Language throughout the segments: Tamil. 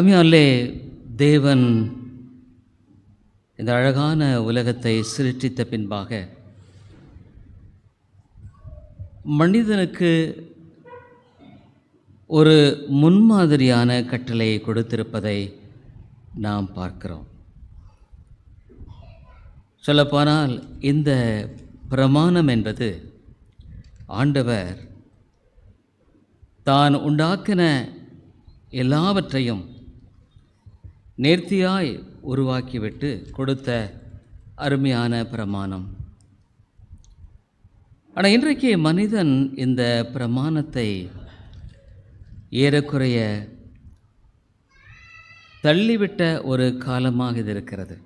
அம்மையாலே தேவன் இந்த அழகான உலகத்தை சிருஷ்டித்த பின்பாக மனிதனுக்கு ஒரு முன்மாதிரியான கட்டளை கொடுத்திருப்பதை நாம் பார்க்கிறோம் சொல்லப்போனால் இந்த பிரமாணம் என்பது ஆண்டவர் தான் உண்டாக்கின எல்லாவற்றையும் நேர்த்தியாய் உருவாக்கிவிட்டு கொடுத்த அருமையான பிரமாணம் ஆனால் இன்றைக்கு மனிதன் இந்த பிரமாணத்தை ஏறக்குறைய தள்ளிவிட்ட ஒரு காலமாக இது இருக்கிறது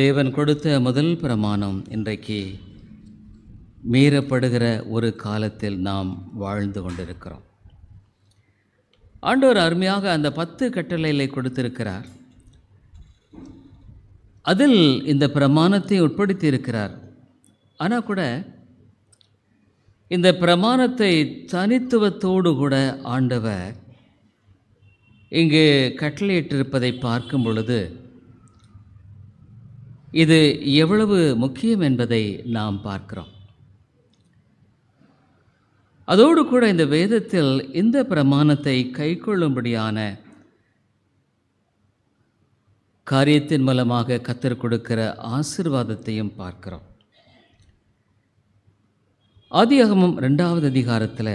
தேவன் கொடுத்த முதல் பிரமாணம் இன்றைக்கு மீறப்படுகிற ஒரு காலத்தில் நாம் வாழ்ந்து கொண்டிருக்கிறோம் ஆண்டவர் அருமையாக அந்த பத்து கட்டளைகளை கொடுத்திருக்கிறார் அதில் இந்த பிரமாணத்தை உட்படுத்தி இருக்கிறார் ஆனால் கூட இந்த பிரமாணத்தை தனித்துவத்தோடு கூட ஆண்டவர் இங்கு கட்டளையிட்டிருப்பதை பார்க்கும் பொழுது இது எவ்வளவு முக்கியம் என்பதை நாம் பார்க்கிறோம் அதோடு கூட இந்த வேதத்தில் இந்த பிரமாணத்தை கை கொள்ளும்படியான காரியத்தின் மூலமாக கத்தர் கொடுக்கிற ஆசிர்வாதத்தையும் பார்க்கிறோம் ஆதியாகமம் ரெண்டாவது அதிகாரத்தில்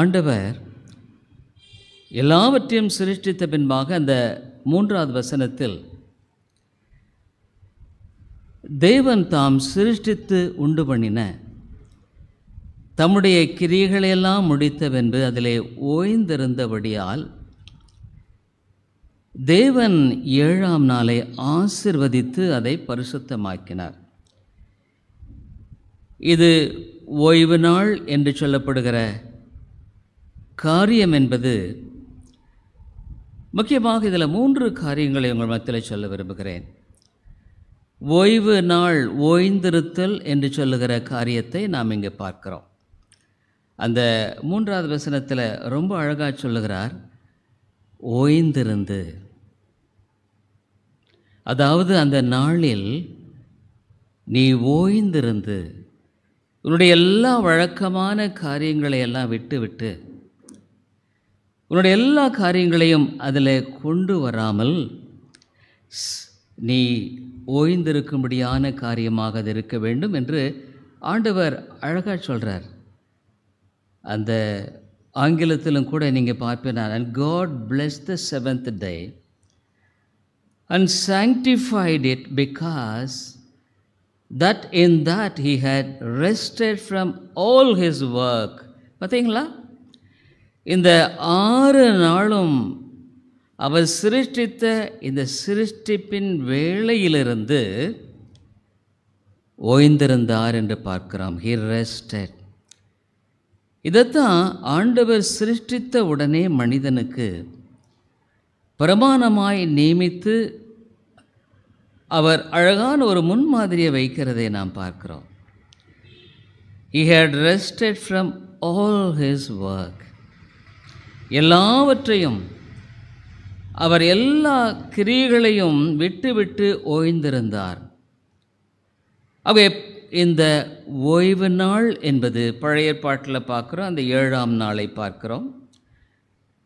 ஆண்டவர் எல்லாவற்றையும் சிருஷ்டித்த பின்பாக அந்த மூன்றாவது வசனத்தில் தேவன் தாம் சிருஷ்டித்து உண்டு பண்ணின தம்முடைய கிரியைகளையெல்லாம் முடித்தவென்று அதிலே ஓய்ந்திருந்தபடியால் தேவன் ஏழாம் நாளை ஆசிர்வதித்து அதை பரிசுத்தமாக்கினார் இது ஓய்வு நாள் என்று சொல்லப்படுகிற காரியம் என்பது முக்கியமாக இதில் மூன்று காரியங்களை உங்கள் மத்தியில் சொல்ல விரும்புகிறேன் ஓய்வு நாள் ஓய்ந்திருத்தல் என்று சொல்லுகிற காரியத்தை நாம் இங்கே பார்க்கிறோம் அந்த மூன்றாவது வசனத்தில் ரொம்ப அழகாக சொல்லுகிறார் ஓய்ந்திருந்து அதாவது அந்த நாளில் நீ ஓய்ந்திருந்து உன்னுடைய எல்லா வழக்கமான காரியங்களை எல்லாம் விட்டுவிட்டு உன்னுடைய எல்லா காரியங்களையும் அதில் கொண்டு வராமல் நீ ஓய்ந்திருக்கும்படியான காரியமாக அது இருக்க வேண்டும் என்று ஆண்டவர் அழகாக சொல்கிறார் அந்த ஆங்கிலத்திலும் கூட நீங்கள் பார்ப்பேன் and God bless the seventh day and sanctified it because that in that he had rested from all his work பார்த்தீங்களா இந்த ஆறு நாளும் அவர் சிருஷ்டித்த இந்த சிருஷ்டிப்பின் வேளையிலிருந்து ஓய்ந்திருந்தார் என்று பார்க்கிறோம் ஹி ரெஸ்டட் இதைத்தான் ஆண்டவர் சிருஷ்டித்த உடனே மனிதனுக்கு பிரமாணமாய் நியமித்து அவர் அழகான ஒரு முன்மாதிரியை வைக்கிறதை நாம் பார்க்கிறோம் he had rested from all his work எல்லாவற்றையும் அவர் எல்லா விட்டு விட்டு ஓய்ந்திருந்தார் அவர் இந்த ஓய்வு நாள் என்பது பழைய ஏற்பாட்டில் பார்க்குறோம் அந்த ஏழாம் நாளை பார்க்குறோம்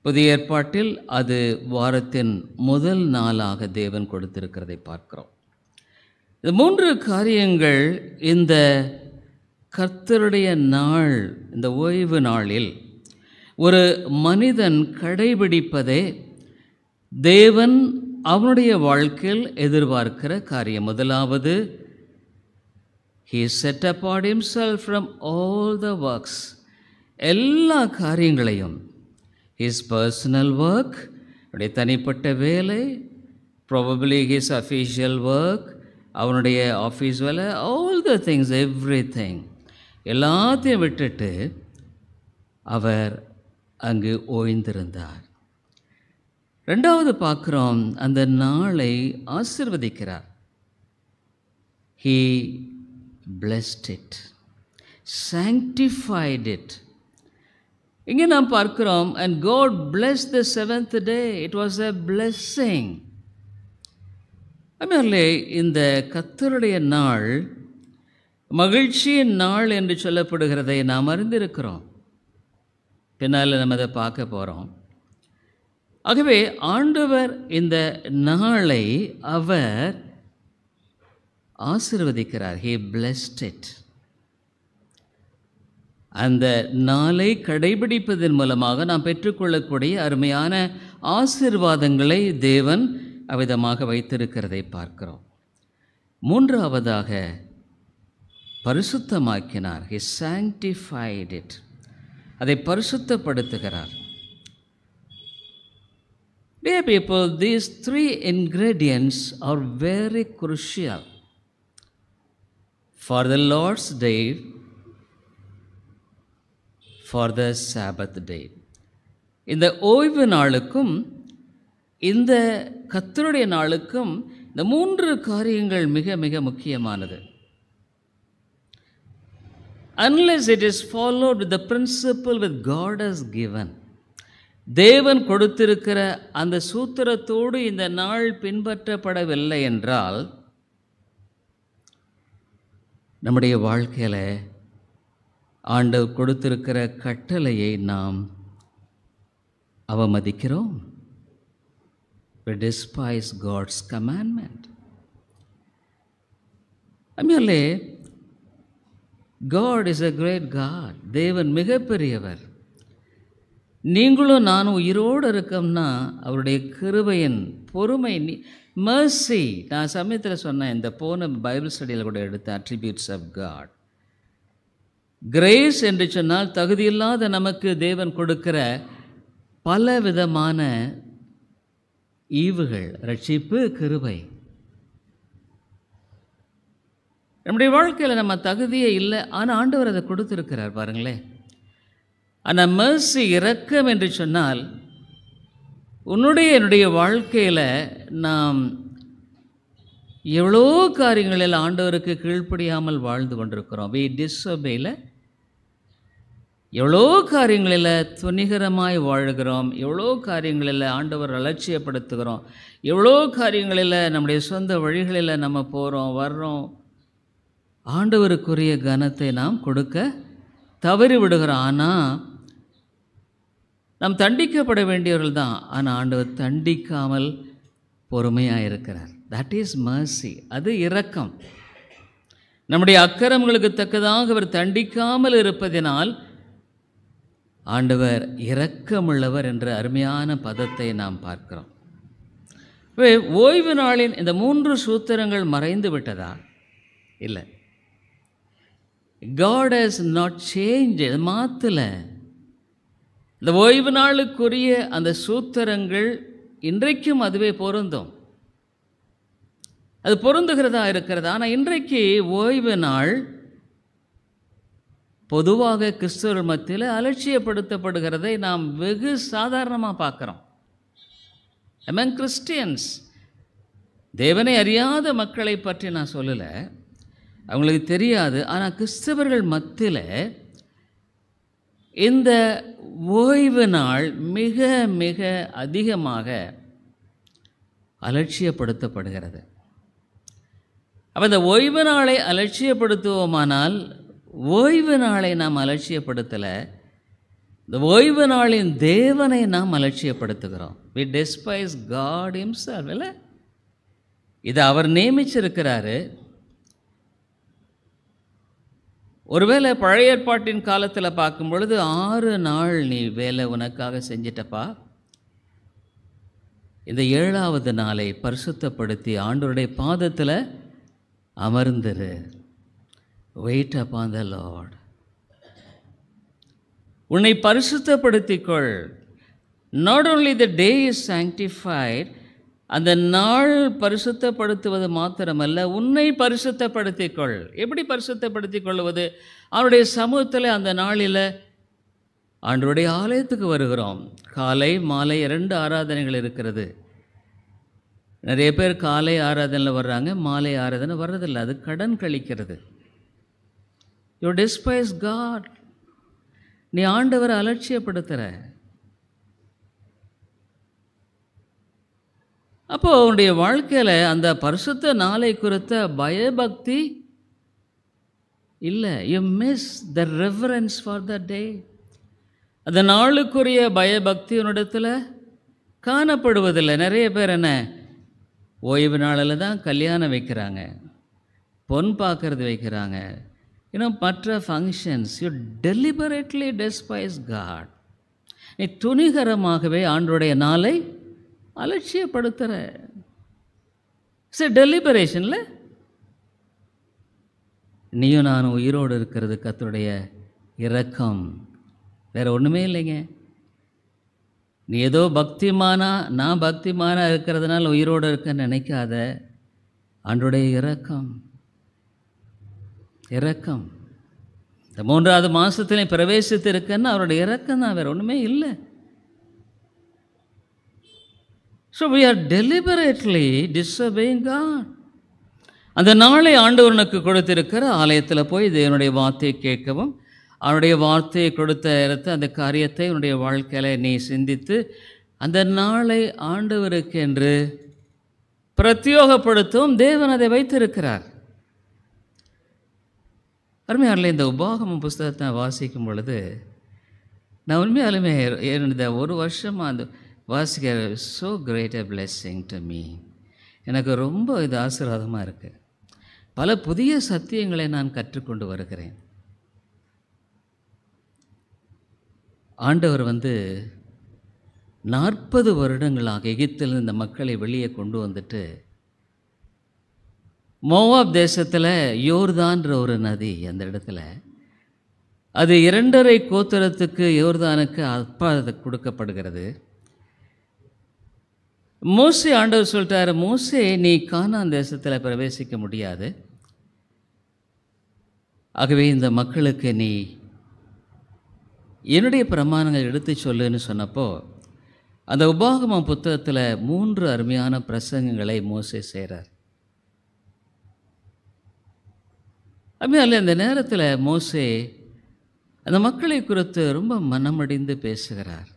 புதிய ஏற்பாட்டில் அது வாரத்தின் முதல் நாளாக தேவன் கொடுத்திருக்கிறதை பார்க்கிறோம் இந்த மூன்று காரியங்கள் இந்த கர்த்தருடைய நாள் இந்த ஓய்வு நாளில் ஒரு மனிதன் கடைபிடிப்பதே தேவன் அவனுடைய வாழ்க்கையில் எதிர்பார்க்கிற காரியம் முதலாவது he set apart himself from all the works எல்லா காரியங்களையும் ஹிஸ் பர்சனல் ஒர்க் அப்படி தனிப்பட்ட வேலை ப்ராபப்ளி ஹிஸ் அஃபீஷியல் ஒர்க் அவனுடைய ஆஃபீஸ் வேலை all the things every thing எல்லாத்தையும் விட்டுட்டு அவர் அங்கு ஓய்ந்திருந்தார் ரெண்டாவது பார்க்குறோம் அந்த நாளை ஆசிர்வதிக்கிறார் he blessed it, sanctified it. இங்கே நாம் பார்க்கிறோம் and God bless the seventh day it was a blessing அதனாலே இந்த கத்தருடைய நாள் மகிழ்ச்சியின் நாள் என்று சொல்லப்படுகிறதை நாம் அறிந்திருக்கிறோம் பின்னால் நம்ம அதை பார்க்க போகிறோம் ஆகவே ஆண்டவர் இந்த நாளை அவர் ஆசிர்வதிக்கிறார் ஹே பிளஸ்ட் அந்த நாளை கடைபிடிப்பதன் மூலமாக நாம் பெற்றுக்கொள்ளக்கூடிய அருமையான ஆசிர்வாதங்களை தேவன் அவிதமாக வைத்திருக்கிறதை பார்க்கிறோம் மூன்றாவதாக பரிசுத்தமாக்கினார் ஹி சாங்டிஃபைட் இட் அதை பரிசுத்தப்படுத்துகிறார் Dear these three three are very crucial for the Lord's day, for the Sabbath day. இந்த ஓய்வு நாளுக்கும் இந்த கத்தருடைய நாளுக்கும் இந்த மூன்று காரியங்கள் மிக மிக முக்கியமானது unless it is followed with the principle with God as given தேவன் கொடுத்திருக்கிற அந்த சூத்திரத்தோடு இந்த நாள் பின்பற்றப்படவில்லை என்றால் நம்முடைய வாழ்க்கையில் ஆண்டவர் கொடுத்திருக்கிற கட்டளையை நாம் அவமதிக்கிறோம் despise God's God's commandment. God is a great God தேவன் மிகப்பெரியவர் நீங்களும் நானும் உயிரோடு இருக்கோம்னா அவருடைய கிருபையின் பொறுமை நீ மர்சி நான் சமயத்தில் சொன்னேன் இந்த போன பைபிள் ஸ்டடியில் கூட எடுத்த அட்ரிபியூட்ஸ் ஆஃப் காட் கிரேஸ் என்று சொன்னால் தகுதியில்லாத நமக்கு தேவன் கொடுக்கிற பல விதமான ஈவுகள் ரட்சிப்பு கிருபை நம்முடைய வாழ்க்கையில் நம்ம தகுதியே இல்லை ஆனால் ஆண்டவர் அதை கொடுத்துருக்கிறார் பாருங்களேன் அந்த மர்சி இறக்கம் என்று சொன்னால் உன்னுடைய என்னுடைய வாழ்க்கையில் நாம் எவ்வளோ காரியங்களில் ஆண்டவருக்கு கீழ்ப்படியாமல் வாழ்ந்து கொண்டிருக்கிறோம் வி டிஸ்அபேயில் எவ்வளோ காரியங்களில் துணிகரமாய் வாழ்கிறோம் எவ்வளோ காரியங்களில் ஆண்டவர் அலட்சியப்படுத்துகிறோம் எவ்வளோ காரியங்களில் நம்முடைய சொந்த வழிகளில் நம்ம போகிறோம் வர்றோம் ஆண்டவருக்குரிய கனத்தை நாம் கொடுக்க தவறி விடுகிறோம் ஆனால் நாம் தண்டிக்கப்பட வேண்டியவர்கள் தான் ஆனால் ஆண்டவர் தண்டிக்காமல் பொறுமையாக இருக்கிறார் தட் இஸ் மர்சி அது இரக்கம் நம்முடைய அக்கரங்களுக்கு தக்கதாக அவர் தண்டிக்காமல் இருப்பதினால் ஆண்டவர் இரக்கமுள்ளவர் என்ற அருமையான பதத்தை நாம் பார்க்கிறோம் ஓய்வு நாளின் இந்த மூன்று சூத்திரங்கள் மறைந்து விட்டதா இல்லை காட் ஹஸ் நாட் சேஞ்ச் மாற்றலை இந்த ஓய்வு நாளுக்குரிய அந்த சூத்திரங்கள் இன்றைக்கும் அதுவே பொருந்தும் அது பொருந்துகிறதா இருக்கிறது ஆனால் இன்றைக்கு ஓய்வு நாள் பொதுவாக கிறிஸ்தவர்கள் மத்தியில் அலட்சியப்படுத்தப்படுகிறதை நாம் வெகு சாதாரணமாக பார்க்குறோம் எமங் கிறிஸ்டியன்ஸ் தேவனை அறியாத மக்களை பற்றி நான் சொல்லலை அவங்களுக்கு தெரியாது ஆனால் கிறிஸ்தவர்கள் மத்தியில் இந்த ஓய்வு நாள் மிக மிக அதிகமாக அலட்சியப்படுத்தப்படுகிறது அப்போ இந்த ஓய்வு நாளை அலட்சியப்படுத்துவோமானால் ஓய்வு நாளை நாம் அலட்சியப்படுத்தலை இந்த ஓய்வு நாளின் தேவனை நாம் அலட்சியப்படுத்துகிறோம் வி டெஸ்பைஸ் காட் இம்ஸ் இல்லை இதை அவர் நியமிச்சிருக்கிறாரு ஒருவேளை பழைய ஏற்பாட்டின் காலத்தில் பார்க்கும் பொழுது ஆறு நாள் நீ வேலை உனக்காக செஞ்சிட்டப்பா இந்த ஏழாவது நாளை பரிசுத்தப்படுத்தி ஆண்டோருடைய பாதத்தில் அமர்ந்துரு வெயிட் ஆன் த லார்ட் உன்னை பரிசுத்தப்படுத்திக்கொள் not only the day is sanctified அந்த நாள் பரிசுத்தப்படுத்துவது மாத்திரமல்ல உன்னை பரிசுத்தப்படுத்திக் கொள் எப்படி பரிசுத்தப்படுத்திக் கொள்வது அவருடைய சமூகத்தில் அந்த நாளில் ஆண்டருடைய ஆலயத்துக்கு வருகிறோம் காலை மாலை இரண்டு ஆராதனைகள் இருக்கிறது நிறைய பேர் காலை ஆராதனையில் வர்றாங்க மாலை ஆராதனை வர்றதில்லை அது கடன் கழிக்கிறது யூ டிஸ்பைஸ் காட் நீ ஆண்டவரை அலட்சியப்படுத்துகிற அப்போது அவனுடைய வாழ்க்கையில் அந்த பரிசுத்த நாளை குறித்த பயபக்தி இல்லை you miss the reference for the day அந்த நாளுக்குரிய பயபக்தி உன்னிடத்தில் காணப்படுவதில்லை நிறைய பேர் என்ன ஓய்வு நாளில் தான் கல்யாணம் வைக்கிறாங்க பொன் பார்க்கறது வைக்கிறாங்க இன்னும் மற்ற functions you deliberately despise God நீ துணிகரமாகவே ஆண்டுடைய நாளை அலட்சியப்படுத்துகிற சரி டெலிபரேஷனில் நீயும் நானும் உயிரோடு இருக்கிறது கத்தருடைய இரக்கம் வேறு ஒன்றுமே இல்லைங்க நீ ஏதோ பக்திமானா நான் பக்திமானாக இருக்கிறதுனால உயிரோடு இருக்கன்னு நினைக்காத அன்றுடைய இரக்கம் இரக்கம் இந்த மூன்றாவது மாதத்துலேயும் பிரவேசித்து இருக்குன்னு அவருடைய இறக்கம் தான் வேறு ஒன்றுமே இல்லை so we are deliberately disturbing God அந்த நாளை ஆண்டவனுக்கு கொடுத்திருக்கிற ஆலயத்தில் போய் தேவனுடைய வார்த்தையை கேட்கவும் அவனுடைய வார்த்தையை கொடுத்த இடத்து அந்த காரியத்தை உன்னுடைய வாழ்க்கையில் நீ சிந்தித்து அந்த நாளை ஆண்டவருக்கென்று பிரத்யோகப்படுத்தவும் தேவன் அதை வைத்திருக்கிறார் அருமையாரில் இந்த உபாகம புஸ்தகத்தை வாசிக்கும் பொழுது நான் உண்மையாலுமே இந்த ஒரு வருஷமாக அந்த was so great a blessing to me எனக்கு ரொம்ப இது ஆசீர்வாதமாக இருக்குது பல புதிய சத்தியங்களை நான் கற்றுக்கொண்டு வருகிறேன் ஆண்டவர் வந்து நாற்பது வருடங்களாக எகிப்தில் இந்த மக்களை வெளியே கொண்டு வந்துட்டு மோவாப் தேசத்தில் யோர்தான்ற ஒரு நதி அந்த இடத்துல அது இரண்டரை கோத்திரத்துக்கு யோர்தானுக்கு அது கொடுக்கப்படுகிறது மோசே ஆண்டவர் சொல்லிட்டாரு மோசே நீ காணான் தேசத்தில் பிரவேசிக்க முடியாது ஆகவே இந்த மக்களுக்கு நீ என்னுடைய பிரமாணங்கள் எடுத்து சொல்லுன்னு சொன்னப்போ அந்த உபாகமம் புத்தகத்தில் மூன்று அருமையான பிரசங்கங்களை மோசே செய்கிறார் அல்ல இந்த நேரத்தில் மோசே அந்த மக்களை குறித்து ரொம்ப மனமடிந்து பேசுகிறார்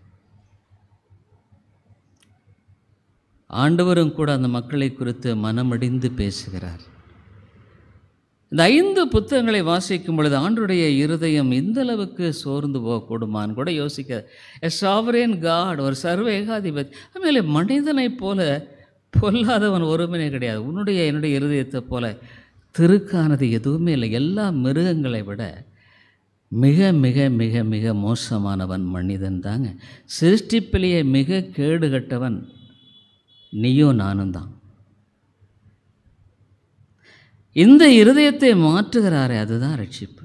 ஆண்டவரும் கூட அந்த மக்களை குறித்து மனமடிந்து பேசுகிறார் இந்த ஐந்து புத்தகங்களை வாசிக்கும் பொழுது ஆண்டுடைய இருதயம் இந்த அளவுக்கு சோர்ந்து போகக்கூடுமான்னு கூட யோசிக்க எ சாவரேன் காட் ஒரு சர்வ ஏகாதிபதி அதுமாதிரி மனிதனைப் போல பொல்லாதவன் ஒருமனே கிடையாது உன்னுடைய என்னுடைய இருதயத்தை போல திருக்கானது எதுவுமே இல்லை எல்லா மிருகங்களை விட மிக மிக மிக மிக மோசமானவன் மனிதன் தாங்க சிருஷ்டிப்பிலேயே மிக கேடுகட்டவன் நீயும் நானும் தான் இந்த இருதயத்தை மாற்றுகிறாரே அதுதான் ரட்சிப்பு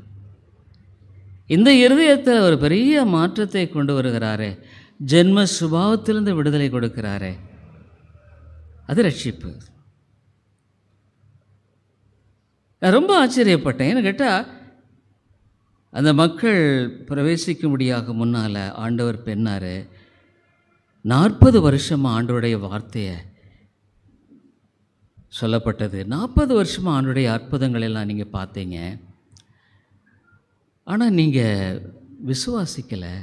இந்த இருதயத்தில் ஒரு பெரிய மாற்றத்தை கொண்டு வருகிறாரே ஜென்ம சுபாவத்திலிருந்து விடுதலை கொடுக்கிறாரே அது ரட்சிப்பு நான் ரொம்ப ஆச்சரியப்பட்டேன் ஏன்னு கேட்டால் அந்த மக்கள் பிரவேசிக்கும்படியாக முன்னால் ஆண்டவர் பெண்ணார் நாற்பது வருஷமாக ஆண்டோடைய வார்த்தையை சொல்லப்பட்டது நாற்பது வருஷமாக ஆண்டுடைய அற்புதங்கள் எல்லாம் நீங்கள் பார்த்தீங்க ஆனால் நீங்கள் விசுவாசிக்கலை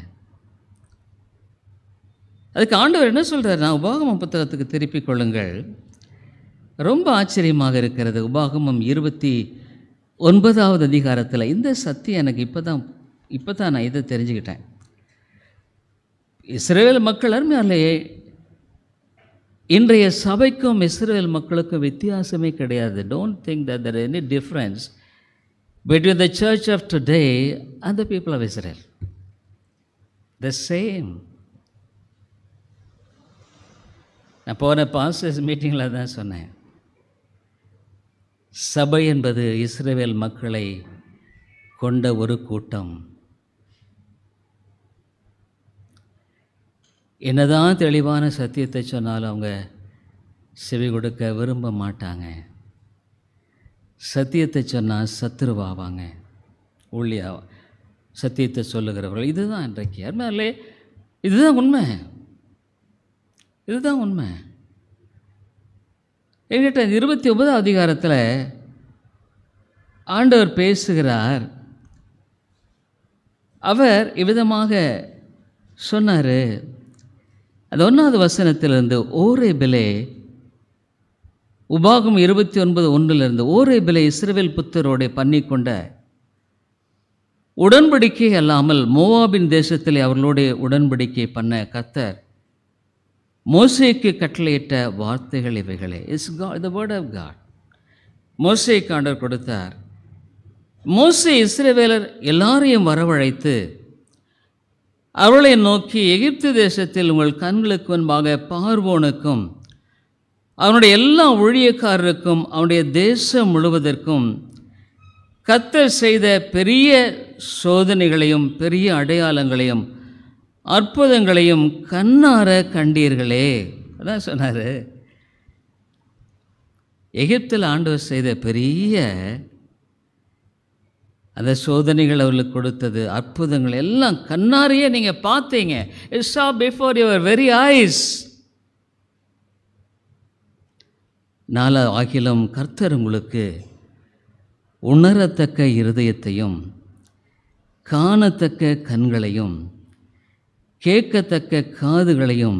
அதுக்கு ஆண்டவர் என்ன சொல்கிறார் நான் உபாகமம் புத்தகத்துக்கு திருப்பிக் கொள்ளுங்கள் ரொம்ப ஆச்சரியமாக இருக்கிறது உபாகமம் இருபத்தி ஒன்பதாவது அதிகாரத்தில் இந்த சக்தி எனக்கு இப்போ தான் இப்போ தான் நான் இதை தெரிஞ்சுக்கிட்டேன் இஸ்ரேல் மக்கள் அருமையாலையே இன்றைய சபைக்கும் இஸ்ரேல் மக்களுக்கும் வித்தியாசமே கிடையாது don't think that there any difference between the church of today and the people of Israel the same நான் போன பாஸ்டர்ஸ் மீட்டிங்கில் தான் சொன்னேன் சபை என்பது இஸ்ரேல் மக்களை கொண்ட ஒரு கூட்டம் என்னதான் தெளிவான சத்தியத்தை சொன்னாலும் அவங்க செவி கொடுக்க விரும்ப மாட்டாங்க சத்தியத்தை சொன்னால் சத்ருவாவாங்க ஒளியா சத்தியத்தை சொல்லுகிறவர்கள் இதுதான் இன்றைக்கு யாருமே இதுதான் உண்மை இதுதான் உண்மை என்கிட்ட இருபத்தி ஒன்பதாம் அதிகாரத்தில் ஆண்டவர் பேசுகிறார் அவர் இவ்விதமாக சொன்னார் அது ஒன்றாவது வசனத்திலிருந்து ஓரே பிலே உபாகம் இருபத்தி ஒன்பது ஒன்றிலிருந்து ஓரேபிலே இஸ்ரேவேல் புத்தரோடே கொண்ட உடன்படிக்கை அல்லாமல் மோவாபின் தேசத்தில் அவர்களுடைய உடன்படிக்கை பண்ண கத்தர் மோசைக்கு கட்டளையிட்ட வார்த்தைகள் இவைகளே is God the word of God மோசை காண்டர் கொடுத்தார் மோசை இஸ்ரேவேலர் எல்லாரையும் வரவழைத்து அவளை நோக்கி எகிப்து தேசத்தில் உங்கள் கண்களுக்கு முன்பாக பார்வோனுக்கும் அவனுடைய எல்லா ஊழியக்காரருக்கும் அவனுடைய தேசம் முழுவதற்கும் கத்த செய்த பெரிய சோதனைகளையும் பெரிய அடையாளங்களையும் அற்புதங்களையும் கண்ணார கண்டீர்களே அதான் சொன்னார் எகிப்தில் ஆண்டவர் செய்த பெரிய அந்த சோதனைகள் அவர்களுக்கு கொடுத்தது அற்புதங்கள் எல்லாம் கண்ணாரியே நீங்கள் பார்த்தீங்க it's uh before your very eyes நாலா ஆகிலும் கர்த்தர் உங்களுக்கு உணரத்தக்க இருதயத்தையும் காணத்தக்க கண்களையும் கேட்கத்தக்க காதுகளையும்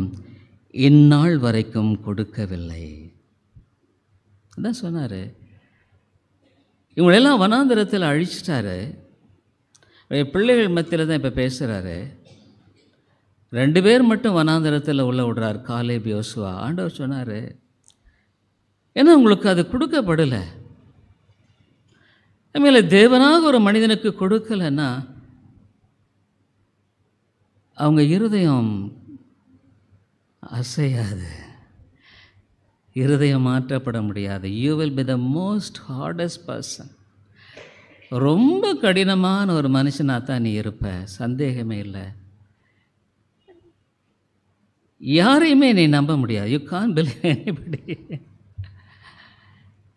இந்நாள் வரைக்கும் கொடுக்கவில்லை அதான் சொன்னார் இவங்களெல்லாம் வனாந்திரத்தில் அழிச்சிட்டாரு பிள்ளைகள் மத்தியில் தான் இப்போ பேசுகிறாரு ரெண்டு பேர் மட்டும் வனாந்திரத்தில் உள்ள விடுறார் காலே யோசுவா ஆண்டவர் சொன்னார் ஏன்னா உங்களுக்கு அது கொடுக்கப்படலை மேலே தேவனாக ஒரு மனிதனுக்கு கொடுக்கலைன்னா அவங்க இருதயம் அசையாது இருதயம் மாற்றப்பட முடியாது you will be the most hardest person ரொம்ப கடினமான ஒரு மனுஷனாக தான் நீ இருப்ப சந்தேகமே இல்லை யாரையுமே நீ நம்ப முடியாது யூ கான் பிலீவ் எனிபடி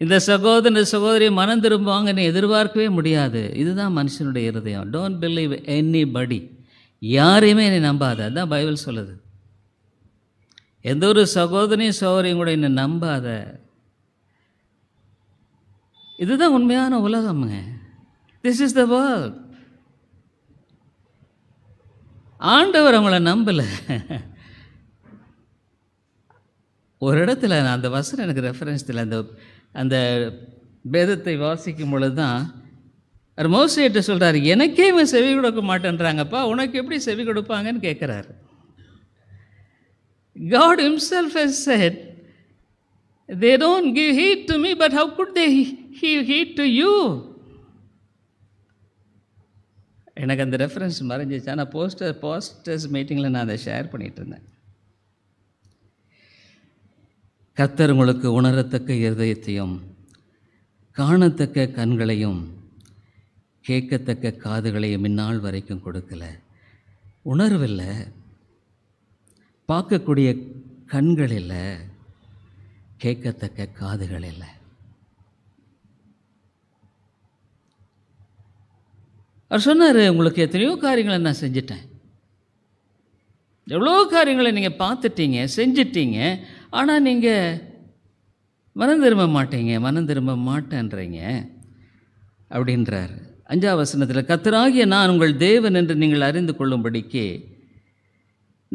இந்த சகோதரன் சகோதரி மனம் திரும்புவாங்க நீ எதிர்பார்க்கவே முடியாது இதுதான் மனுஷனுடைய இருதயம் டோன்ட் பிலீவ் எனி படி யாரையுமே நீ நம்பாத அதுதான் பைபிள் சொல்லுது எந்த ஒரு சகோதரையும் சகோதரியும் கூட என்னை நம்பாத இதுதான் உண்மையான உலகம்ங்க திஸ் இஸ் த வேர்ல்ட் ஆண்டவர் அவங்கள நம்பலை ஒரு இடத்துல நான் அந்த வசனம் எனக்கு ரெஃபரன்ஸ் ரெஃபரன்ஸில் அந்த அந்த பேதத்தை வாசிக்கும் பொழுது தான் மோசிட்டு சொல்கிறார் எனக்கே இவன் செவி கொடுக்க மாட்டேன்றாங்கப்பா உனக்கு எப்படி செவி கொடுப்பாங்கன்னு கேட்குறாரு God Himself has said, They don't give heed to me, but how could they give heed to you? எனக்கு அந்த ரெஃபரன்ஸ் மறைஞ்சிச்சு ஆனால் போஸ்டர் போஸ்டர்ஸ் மீட்டிங்கில் நான் அதை ஷேர் பண்ணிகிட்டு இருந்தேன் கத்தர் உங்களுக்கு உணரத்தக்க இருதயத்தையும் காணத்தக்க கண்களையும் கேட்கத்தக்க காதுகளையும் இந்நாள் வரைக்கும் கொடுக்கல உணர்வில்லை பார்க்கக்கூடிய கண்கள் இல்லை கேட்கத்தக்க காதுகள் இல்லை அவர் சொன்னார் உங்களுக்கு எத்தனையோ காரியங்களை நான் செஞ்சிட்டேன் எவ்வளோ காரியங்களை நீங்கள் பார்த்துட்டீங்க செஞ்சிட்டீங்க ஆனால் நீங்கள் மனம் திரும்ப மாட்டீங்க மனம் திரும்ப மாட்டேன்றீங்க அப்படின்றார் அஞ்சாவசனத்தில் கத்தராகிய நான் உங்கள் தேவன் என்று நீங்கள் அறிந்து கொள்ளும்படிக்கு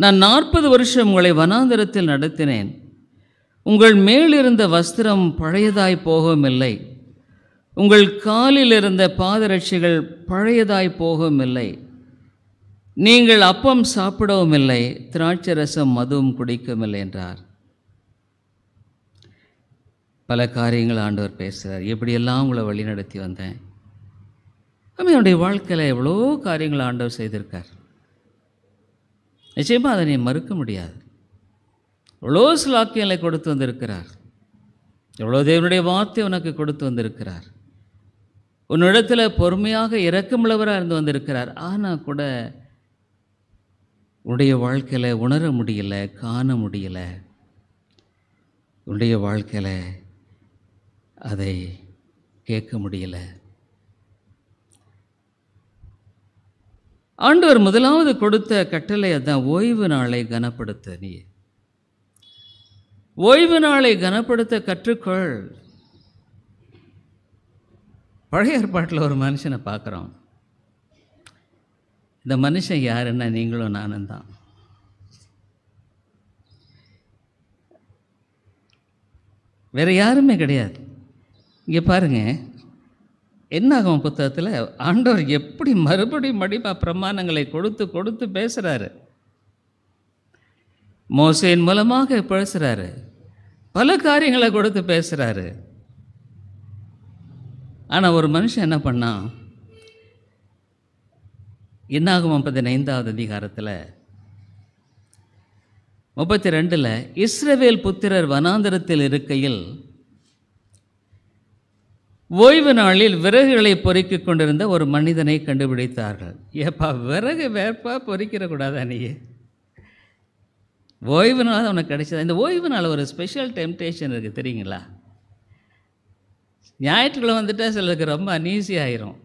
நான் நாற்பது வருஷம் உங்களை வனாந்திரத்தில் நடத்தினேன் உங்கள் மேலிருந்த வஸ்திரம் பழையதாய் போகவும் இல்லை உங்கள் காலில் இருந்த பாதரட்சிகள் பழையதாய் போகவும் இல்லை நீங்கள் அப்பம் சாப்பிடவும் இல்லை திராட்சை ரசம் குடிக்கவும் இல்லை என்றார் பல காரியங்கள் ஆண்டவர் பேசுகிறார் எப்படியெல்லாம் உங்களை வழிநடத்தி வந்தேன் அவனுடைய வாழ்க்கையில் எவ்வளோ காரியங்கள் ஆண்டவர் செய்திருக்கார் நிச்சயமாக அதனை மறுக்க முடியாது எவ்வளோ சிலாக்கியங்களை கொடுத்து வந்திருக்கிறார் எவ்வளோ தேவனுடைய வார்த்தை உனக்கு கொடுத்து வந்திருக்கிறார் உன்னிடத்தில் பொறுமையாக இறக்கமுள்ளவராக இருந்து வந்திருக்கிறார் ஆனால் கூட உன்னுடைய வாழ்க்கையில் உணர முடியல காண முடியல உன்னுடைய வாழ்க்கையில் அதை கேட்க முடியலை ஆண்டவர் முதலாவது கொடுத்த கட்டளை அதான் ஓய்வு நாளை கனப்படுத்த நீ ஓய்வு நாளை கனப்படுத்த கற்றுக்கொள் பழைய ஏற்பாட்டில் ஒரு மனுஷனை பார்க்குறோம் இந்த மனுஷன் யாருன்னா நீங்களும் நானும் தான் வேறு யாருமே கிடையாது இங்கே பாருங்கள் என்னாகும் புத்தகத்தில் ஆண்டவர் எப்படி மறுபடியும் மடிப்பா பிரமாணங்களை கொடுத்து கொடுத்து பேசுகிறாரு மோசையின் மூலமாக பேசுகிறாரு பல காரியங்களை கொடுத்து பேசுகிறாரு ஆனால் ஒரு மனுஷன் என்ன பண்ணான் என்னாகும் பதினைந்தாவது அதிகாரத்தில் முப்பத்தி ரெண்டில் இஸ்ரவேல் புத்திரர் வனாந்திரத்தில் இருக்கையில் ஓய்வு நாளில் விறகுகளை பொறிக்கிக் கொண்டிருந்த ஒரு மனிதனை கண்டுபிடித்தார்கள் ஏப்பா விறகு வேப்பா பொறிக்கிறக்கூடாதா நீ ஓய்வு நாள் தான் உனக்கு கிடைச்சதா இந்த ஓய்வு நாள் ஒரு ஸ்பெஷல் டெம்டேஷன் இருக்குது தெரியுங்களா ஞாயிற்றுக்கிழமை வந்துட்டால் சிலருக்கு ரொம்ப அன்ஈஸி ஆயிரும்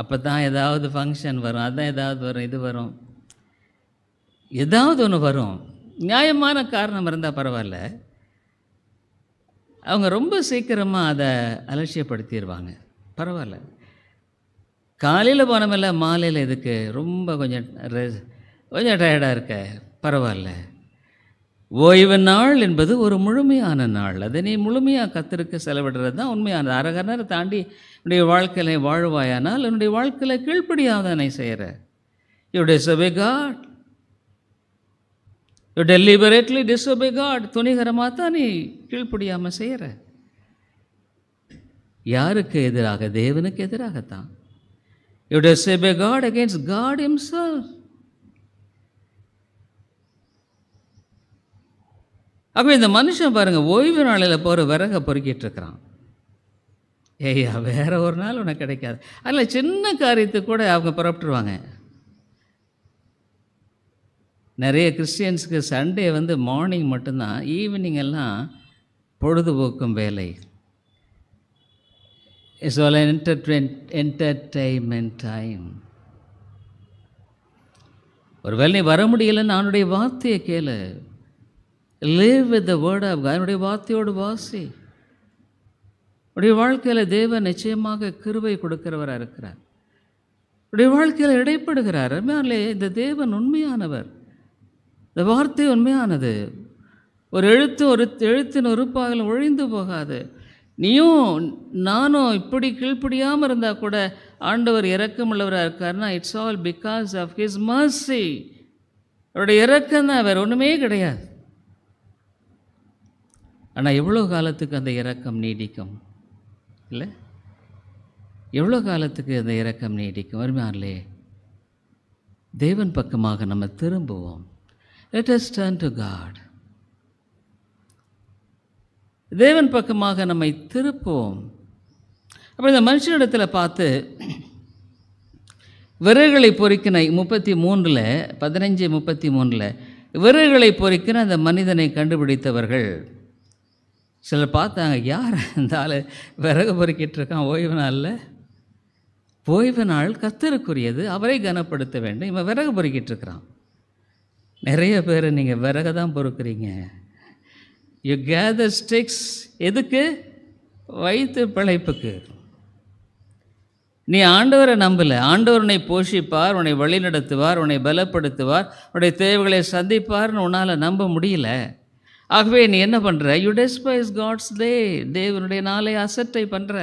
அப்போ தான் ஏதாவது ஃபங்க்ஷன் வரும் அதான் ஏதாவது வரும் இது வரும் ஏதாவது ஒன்று வரும் நியாயமான காரணம் இருந்தால் பரவாயில்ல அவங்க ரொம்ப சீக்கிரமாக அதை அலட்சியப்படுத்திடுவாங்க பரவாயில்ல காலையில் போனமில்ல மாலையில் இதுக்கு ரொம்ப கொஞ்சம் கொஞ்சம் டயர்டாக இருக்க பரவாயில்ல ஓய்வு நாள் என்பது ஒரு முழுமையான நாள் அதை நீ முழுமையாக கத்திருக்க செலவிடுறது தான் உண்மையானது அரை நேரம் தாண்டி என்னுடைய வாழ்க்கையில் வாழ்வாயானால் என்னுடைய வாழ்க்கையில் கீழ்ப்படியாக தானே செய்கிற யுடைய சபை God you deliberately disobey God துணிகரமாக தான் நீ கீழ்ப்படியாமல் செய்கிற யாருக்கு எதிராக தேவனுக்கு எதிராகத்தான் you disobey God against God sir அப்போ இந்த மனுஷன் பாருங்கள் ஓய்வு நாளில் போகிற விறக பொறுக்கிட்டு இருக்கிறான் ஏய்யா வேற ஒரு நாள் உனக்கு கிடைக்காது அதில் சின்ன காரியத்துக்கு கூட அவங்க புறப்பட்டுருவாங்க நிறைய கிறிஸ்டியன்ஸுக்கு சண்டே வந்து மார்னிங் மட்டும்தான் ஈவினிங் எல்லாம் பொழுதுபோக்கும் வேலை it's all entertain entertainment time ஒரு வேலை நீ வர முடியலன்னு அவனுடைய வார்த்தையை கேளு live with the word of அவனுடைய வார்த்தையோடு வாசி உடைய வாழ்க்கையில் தேவன் நிச்சயமாக கிருவை கொடுக்கிறவராக இருக்கிறார் உடைய வாழ்க்கையில் இடைப்படுகிறார் மேலே இந்த தேவன் உண்மையானவர் இந்த வார்த்தை உண்மையானது ஒரு எழுத்து ஒரு எழுத்தின் ஒரு பாகலும் ஒழிந்து போகாது நீயும் நானும் இப்படி கீழ்ப்படியாமல் இருந்தால் கூட ஆண்டவர் இறக்கமுள்ளவராக இருக்காருன்னா it's all because of his mercy அவருடைய இறக்கம் தான் வேறு ஒன்றுமே கிடையாது ஆனால் எவ்வளோ காலத்துக்கு அந்த இறக்கம் நீடிக்கும் இல்லை எவ்வளோ காலத்துக்கு அந்த இறக்கம் நீடிக்கும் வருமானே தேவன் பக்கமாக நம்ம திரும்புவோம் let us turn to God தேவன் பக்கமாக நம்மை திருப்போம் அப்போ இந்த மனுஷனிடத்தில் பார்த்து விரல்களை பொறிக்கின முப்பத்தி மூன்றில் பதினஞ்சு முப்பத்தி மூணில் விரல்களை பொறிக்கிற அந்த மனிதனை கண்டுபிடித்தவர்கள் சிலர் பார்த்தாங்க யார் இந்த ஆள் விறகு இருக்கான் ஓய்வு நாளில் ஓய்வு நாள் கத்தருக்குரியது அவரை கனப்படுத்த வேண்டும் இவன் விறகு பொறுக்கிட்டு இருக்கிறான் நிறைய பேர் நீங்கள் விறகு தான் பொறுக்கிறீங்க யூ கேதர் ஸ்டிக்ஸ் எதுக்கு வயிற்று பிழைப்புக்கு நீ ஆண்டவரை நம்பலை ஆண்டவர் உன்னை போஷிப்பார் உன்னை வழிநடத்துவார் உன்னை பலப்படுத்துவார் உன்னுடைய தேவைகளை சந்திப்பார்னு உன்னால் நம்ப முடியல ஆகவே நீ என்ன பண்ணுற யூ டெஸ்பைஸ் காட்ஸ் டே தேவனுடைய நாளை அசட்டை பண்ணுற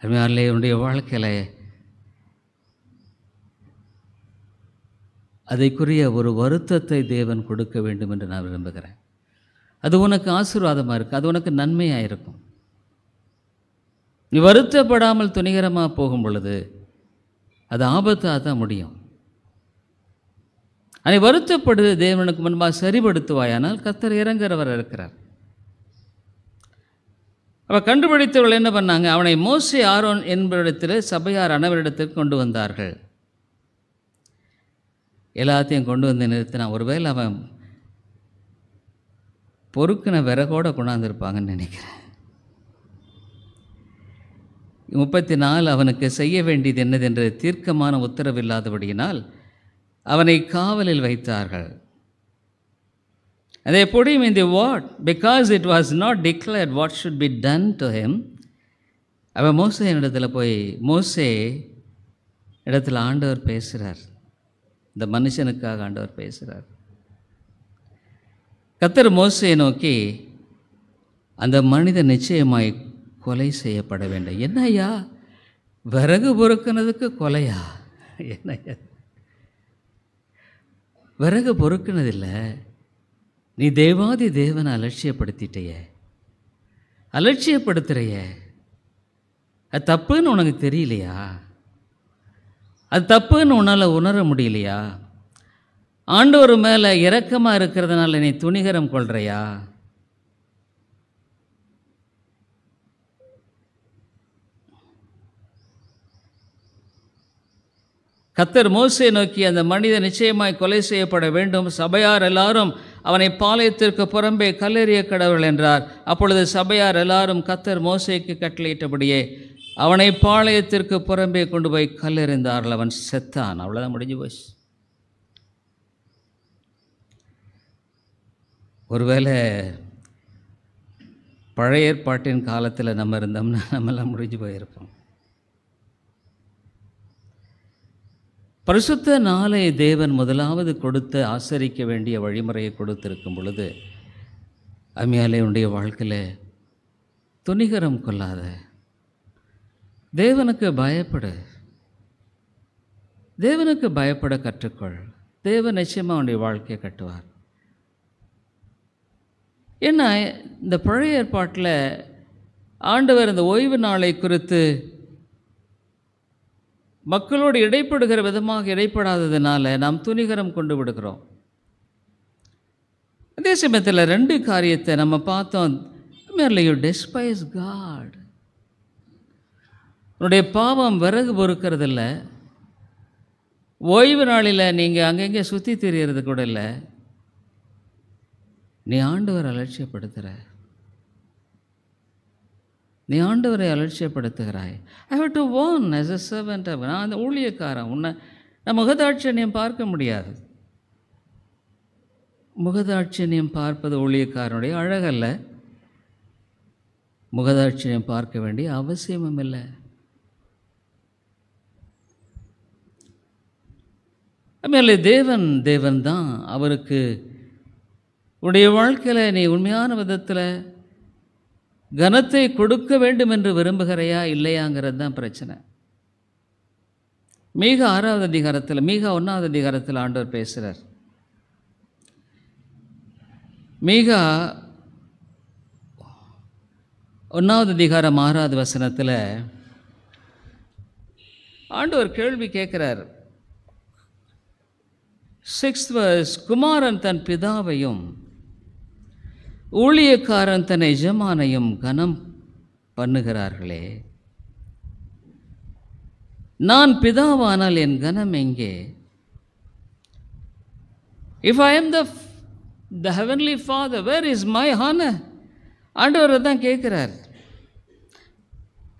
அருமையாலே உன்னுடைய வாழ்க்கையில் அதைக்குரிய ஒரு வருத்தத்தை தேவன் கொடுக்க வேண்டும் என்று நான் விரும்புகிறேன் அது உனக்கு ஆசீர்வாதமாக இருக்கும் அது உனக்கு நன்மையாக இருக்கும் நீ வருத்தப்படாமல் துணிகரமாக போகும் பொழுது அது ஆபத்தாக தான் முடியும் அதை வருத்தப்படுது தேவனுக்கு முன்பாக சரிபடுத்துவாயானால் கத்தர் இறங்குறவர் இருக்கிறார் அவள் கண்டுபிடித்தவர்கள் என்ன பண்ணாங்க அவனை மோசி ஆரோன் என்பவரிடத்தில் சபையார் அனவரிடத்திற்கு கொண்டு வந்தார்கள் எல்லாத்தையும் கொண்டு வந்து நிறுத்தினான் ஒருவேளை அவன் பொறுக்கின விறகோடு கொண்டாந்துருப்பாங்கன்னு நினைக்கிறேன் முப்பத்தி நாலு அவனுக்கு செய்ய வேண்டியது என்னதென்று தீர்க்கமான உத்தரவு இல்லாதபடியினால் அவனை காவலில் வைத்தார்கள் அதே பொடியும் இந்த what because it was not declared what should be done to him அவன் மோசே இடத்துல போய் மோசே இடத்துல ஆண்டவர் பேசுகிறார் இந்த மனுஷனுக்காக ஆண்டவர் பேசுகிறார் கத்தர் மோசையை நோக்கி அந்த மனிதன் நிச்சயமாய் கொலை செய்யப்பட வேண்டும் என்னையா விறகு பொறுக்கினதுக்கு கொலையா என்ன விறகு பொறுக்கினதில்லை நீ தேவாதி தேவனை அலட்சியப்படுத்திட்டைய அலட்சியப்படுத்துகிறைய அது தப்புன்னு உனக்கு தெரியலையா அது தப்புன்னு உன்னால் உணர முடியலையா ஆண்டவர் மேலே இரக்கமாக இருக்கிறதுனால நீ துணிகரம் கொள்றையா கத்தர் மோசை நோக்கி அந்த மனிதன் நிச்சயமாய் கொலை செய்யப்பட வேண்டும் சபையார் எல்லாரும் அவனை பாளையத்திற்கு புறம்பே கல்லெறிய கடவுள் என்றார் அப்பொழுது சபையார் எல்லாரும் கத்தர் மோசைக்கு கட்டளையிட்டபடியே அவனை பாளையத்திற்கு புறம்பே கொண்டு போய் கல்லெறிந்தார்கள் அவன் செத்தான் அவ்வளோதான் முடிஞ்சு போச்சு ஒருவேளை பழைய ஏற்பாட்டின் காலத்தில் நம்ம இருந்தோம்னா நம்மெல்லாம் முடிஞ்சு போயிருப்போம் பரிசுத்த நாளை தேவன் முதலாவது கொடுத்து ஆசரிக்க வேண்டிய வழிமுறையை கொடுத்திருக்கும் பொழுது அம்மியாலே உன்னுடைய வாழ்க்கையில் துணிகரம் கொள்ளாத தேவனுக்கு பயப்படு தேவனுக்கு பயப்பட கற்றுக்கொள் தேவன் நிச்சயமாக அவனுடைய வாழ்க்கையை கட்டுவார் ஏன்னா இந்த பழைய ஏற்பாட்டில் ஆண்டவர் இந்த ஓய்வு நாளை குறித்து மக்களோடு இடைப்படுகிற விதமாக இடைப்படாததுனால நாம் துணிகரம் கொண்டு விடுகிறோம் அதே சமயத்தில் ரெண்டு காரியத்தை நம்ம பார்த்தோம் யூ டெஸ்பைஸ் காட் உன்னுடைய பாவம் விறகு பொறுக்கிறதில்ல ஓய்வு நாளில் நீங்கள் அங்கங்கே சுற்றி திரியறது கூட இல்லை நீ ஆண்டவரை அலட்சியப்படுத்துகிற நீ ஆண்டவரை அலட்சியப்படுத்துகிறாய் I have to own as a of நான் அந்த ஊழியக்காரன் உன்னை நான் முகதாட்சியம் பார்க்க முடியாது முகதாட்சணியம் பார்ப்பது ஊழியக்காரனுடைய அழகல்ல முகதாட்சணியம் பார்க்க வேண்டிய அவசியமும் இல்லை மேலே தேவன் தேவன் தான் அவருக்கு உன்னுடைய வாழ்க்கையில் நீ உண்மையான விதத்தில் கனத்தை கொடுக்க வேண்டும் என்று விரும்புகிறையா இல்லையாங்கிறது தான் பிரச்சனை மீக ஆறாவது அதிகாரத்தில் மீக ஒன்றாவது அதிகாரத்தில் ஆண்டவர் பேசுகிறார் மீகா ஒன்றாவது அதிகாரம் ஆறாவது வசனத்தில் ஆண்டவர் கேள்வி கேட்குறார் சிக்ஸ்த் வர்ஸ் குமாரன் தன் பிதாவையும் ஊழியக்காரன் தன் எஜமானையும் கனம் பண்ணுகிறார்களே நான் பிதாவானால் என் கனம் எங்கே if I am the the heavenly father where is my honour ஆண்டவர் தான் கேட்குறார்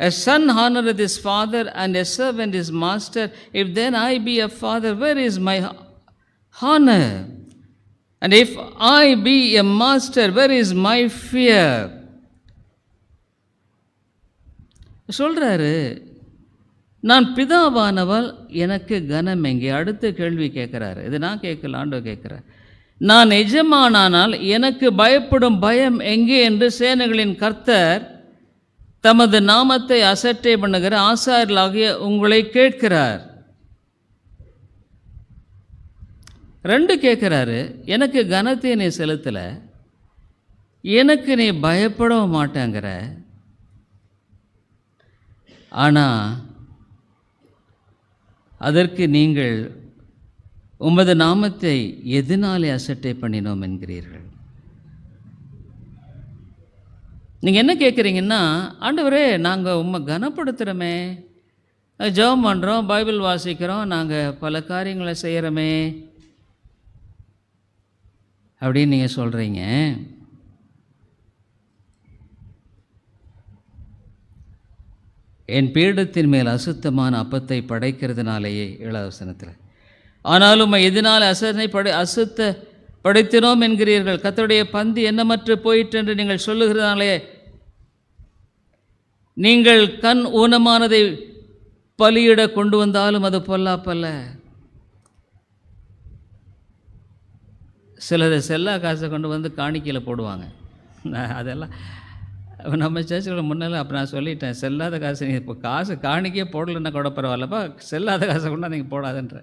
A son honoreth his father, and a servant his master. If then I be a father, where is my honor. And if I be a master, where is my fear? சொல்கிறாரு நான் பிதாவானவள் எனக்கு கனம் எங்கே அடுத்த கேள்வி கேட்குறாரு இது நான் கேட்கல ஆண்டோ கேட்குறேன் நான் எஜமானானால் எனக்கு பயப்படும் பயம் எங்கே என்று சேனைகளின் கர்த்தர் தமது நாமத்தை அசட்டை பண்ணுகிற ஆசாரியலாகிய உங்களை கேட்கிறார் ரெண்டு கேட்குறாரு எனக்கு கனத்தை நீ செலுத்தலை எனக்கு நீ பயப்படவும் மாட்டேங்கிற ஆனால் அதற்கு நீங்கள் உமது நாமத்தை எதனாலே அசட்டை பண்ணினோம் என்கிறீர்கள் நீங்கள் என்ன கேட்குறீங்கன்னா ஆண்டவரே நாங்கள் உம்மை கனப்படுத்துகிறோமே ஜெபம் பண்ணுறோம் பைபிள் வாசிக்கிறோம் நாங்கள் பல காரியங்களை செய்கிறோமே அப்படின்னு நீங்கள் சொல்கிறீங்க என் பீடத்தின் மேல் அசுத்தமான அப்பத்தை படைக்கிறதுனாலேயே இளவசனத்தில் ஆனாலும் எதனால் அசனை படை அசுத்த படைத்தினோம் என்கிறீர்கள் கத்தருடைய பந்து என்னமற்று போயிற்று என்று நீங்கள் சொல்லுகிறதுனாலே நீங்கள் கண் ஊனமானதை பலியிட கொண்டு வந்தாலும் அது பொல்லாப்பல்ல சிலது செல்லா காசை கொண்டு வந்து காணிக்கையில் போடுவாங்க அதெல்லாம் நம்ம சர்ச்சில் முன்னெல்லாம் அப்போ நான் சொல்லிட்டேன் செல்லாத காசு நீங்கள் இப்போ காசு காணிக்கையே போடலைன்னா கூட பரவாயில்லப்பா செல்லாத காசை கொண்டு நீங்கள் போடாதுன்ற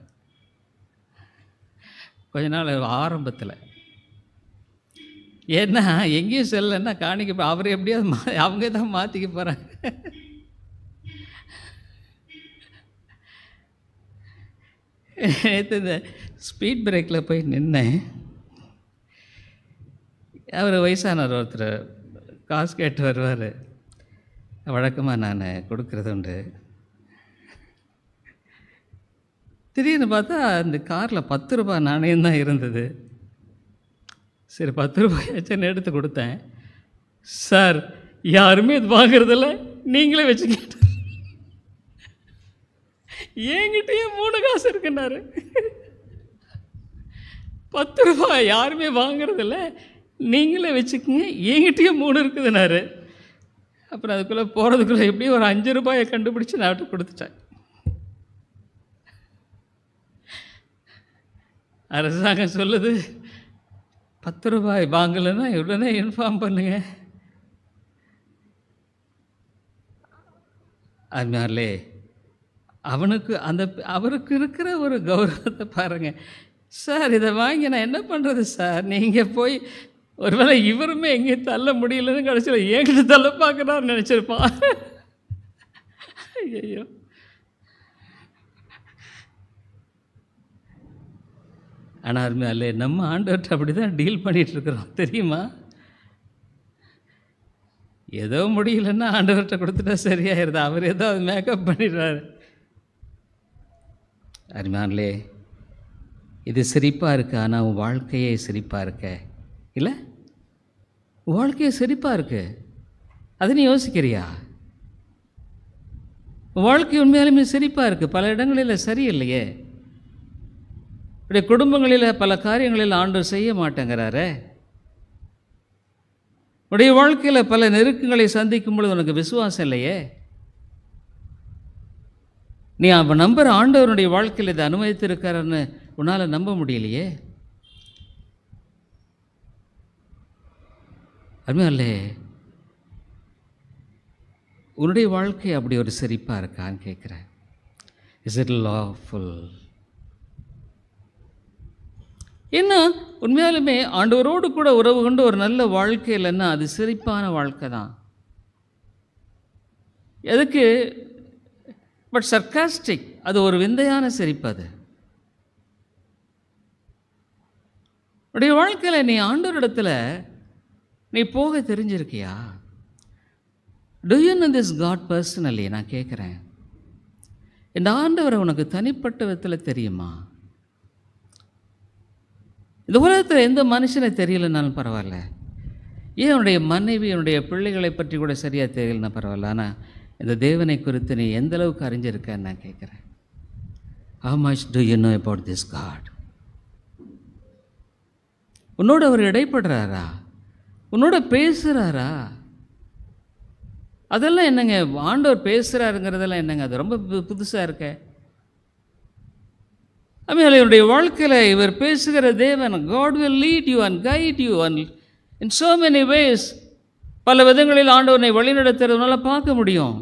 கொஞ்ச நாள் ஆரம்பத்தில் ஏன்னா எங்கேயும் செல்லன்னா காணிக்க அவர் எப்படியாவது மா அவங்க தான் மாற்றிக்க போகிறாங்க நேற்று இந்த ஸ்பீட் பிரேக்கில் போய் நின்னேன் அவர் வயசானவர் ஒருத்தர் காசு கேட்டு வருவார் வழக்கமாக நான் கொடுக்கறது உண்டு திடீர்னு பார்த்தா அந்த காரில் பத்து ரூபாய் நாணயம் தான் இருந்தது சரி பத்து ரூபாயாச்சுன்னு எடுத்து கொடுத்தேன் சார் யாருமே இது வாங்குறதில்ல நீங்களே வச்சு கேட்ட என்கிட்டயே மூணு காசு இருக்குன்னாரு பத்து ரூபாய் யாருமே வாங்குறதில்ல நீங்களே வச்சுக்கோங்க என்கிட்டயே மூணு இருக்குதுனாரு அப்புறம் அதுக்குள்ளே போகிறதுக்குள்ளே எப்படியும் ஒரு அஞ்சு ரூபாயை கண்டுபிடிச்சி நான் கொடுத்துட்டேன் அரசாங்கம் சொல்லுது பத்து ரூபாய் வாங்கலைன்னா உடனே இன்ஃபார்ம் பண்ணுங்க அதுமாரிலே அவனுக்கு அந்த அவருக்கு இருக்கிற ஒரு கௌரவத்தை பாருங்கள் சார் இதை வாங்கி நான் என்ன பண்ணுறது சார் நீங்கள் போய் ஒருவேளை இவருமே எங்கேயும் தள்ள முடியலன்னு கடைசியில் ஏங்கிட்டு தள்ள பார்க்குறாரு நினச்சிருப்பான் ஐயோ ஆனால் அருமை அல்ல நம்ம ஆண்டவர்கிட்ட அப்படி தான் டீல் பண்ணிகிட்ருக்குறோம் தெரியுமா ஏதோ முடியலன்னா ஆண்டவர்கிட்ட கொடுத்துட்டா சரியாயிருது அவர் ஏதோ அது மேக்கப் பண்ணிடுறாரு அருமையான்லே இது சிரிப்பாக இருக்கு ஆனால் உன் வாழ்க்கையே சிரிப்பாக இருக்க இல்லை வாழ்க்கையை செழிப்பாக இருக்கு அது நீ யோசிக்கிறியா வாழ்க்கை உண்மையாலுமே செழிப்பாக இருக்குது பல இடங்களில் சரியில்லையே இப்படி குடும்பங்களில் பல காரியங்களில் ஆண்டு செய்ய மாட்டேங்கிறாரே உடைய வாழ்க்கையில் பல நெருக்கங்களை சந்திக்கும் பொழுது உனக்கு விசுவாசம் இல்லையே நீ அவன் நம்புகிற ஆண்டவனுடைய வாழ்க்கையில் இதை அனுமதித்திருக்கிறன்னு உன்னால் நம்ப முடியலையே அருமையாலே உன்னுடைய வாழ்க்கை அப்படி ஒரு சிரிப்பாக இருக்கான்னு கேட்குறேன் இஸ் இட் லாஃபுல் என்ன உண்மையாலுமே ஆண்டவரோடு கூட உறவு கொண்டு ஒரு நல்ல வாழ்க்கை இல்லைன்னா அது சிரிப்பான வாழ்க்கை தான் எதுக்கு பட் சர்க்காஸ்டிக் அது ஒரு விந்தையான சிரிப்பு அது உடைய வாழ்க்கையில் நீ ஆண்டோரிடத்தில் நீ போக தெரிஞ்சிருக்கியா do you know this God personally நான் கேட்குறேன் இந்த ஆண்டவரை உனக்கு தனிப்பட்ட விதத்தில் தெரியுமா இந்த உலகத்தில் எந்த மனுஷனை தெரியலனாலும் பரவாயில்ல ஏன் என்னுடைய மனைவி என்னுடைய பிள்ளைகளை பற்றி கூட சரியாக தெரியலனா பரவாயில்ல ஆனால் இந்த தேவனை குறித்து நீ எந்த அளவுக்கு அறிஞ்சிருக்கன்னு நான் கேட்குறேன் how much do you know about this God உன்னோட அவர் இடைப்படுறாரா உன்னோட பேசுகிறாரா அதெல்லாம் என்னங்க ஆண்டவர் பேசுகிறாருங்கிறதெல்லாம் என்னங்க அது ரொம்ப புதுசாக இருக்க அதுமாதிரி என்னுடைய வாழ்க்கையில் இவர் பேசுகிற தேவன் God will lead you and guide you and in so many ways பல விதங்களில் ஆண்டவனை வழிநடத்துறதுனால பார்க்க முடியும்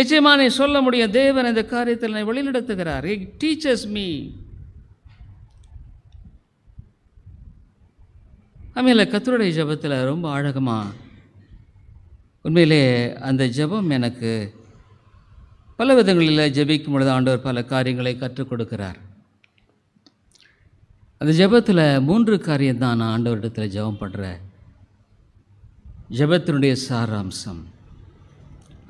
நிச்சயமாக நீ சொல்ல முடியும் தேவன் இந்த காரியத்தில் என்னை வழிநடத்துகிறார் டீச்சர்ஸ் மீ அமையில் கத்தருடைய ஜபத்தில் ரொம்ப ஆழகமாக உண்மையிலே அந்த ஜபம் எனக்கு பல விதங்களில் ஜபிக்கும் பொழுது ஆண்டவர் பல காரியங்களை கற்றுக் கொடுக்கிறார் அந்த ஜபத்தில் மூன்று காரியம்தான் நான் ஆண்டவரிடத்தில் ஜபம் பண்ணுற ஜபத்தினுடைய சாராம்சம்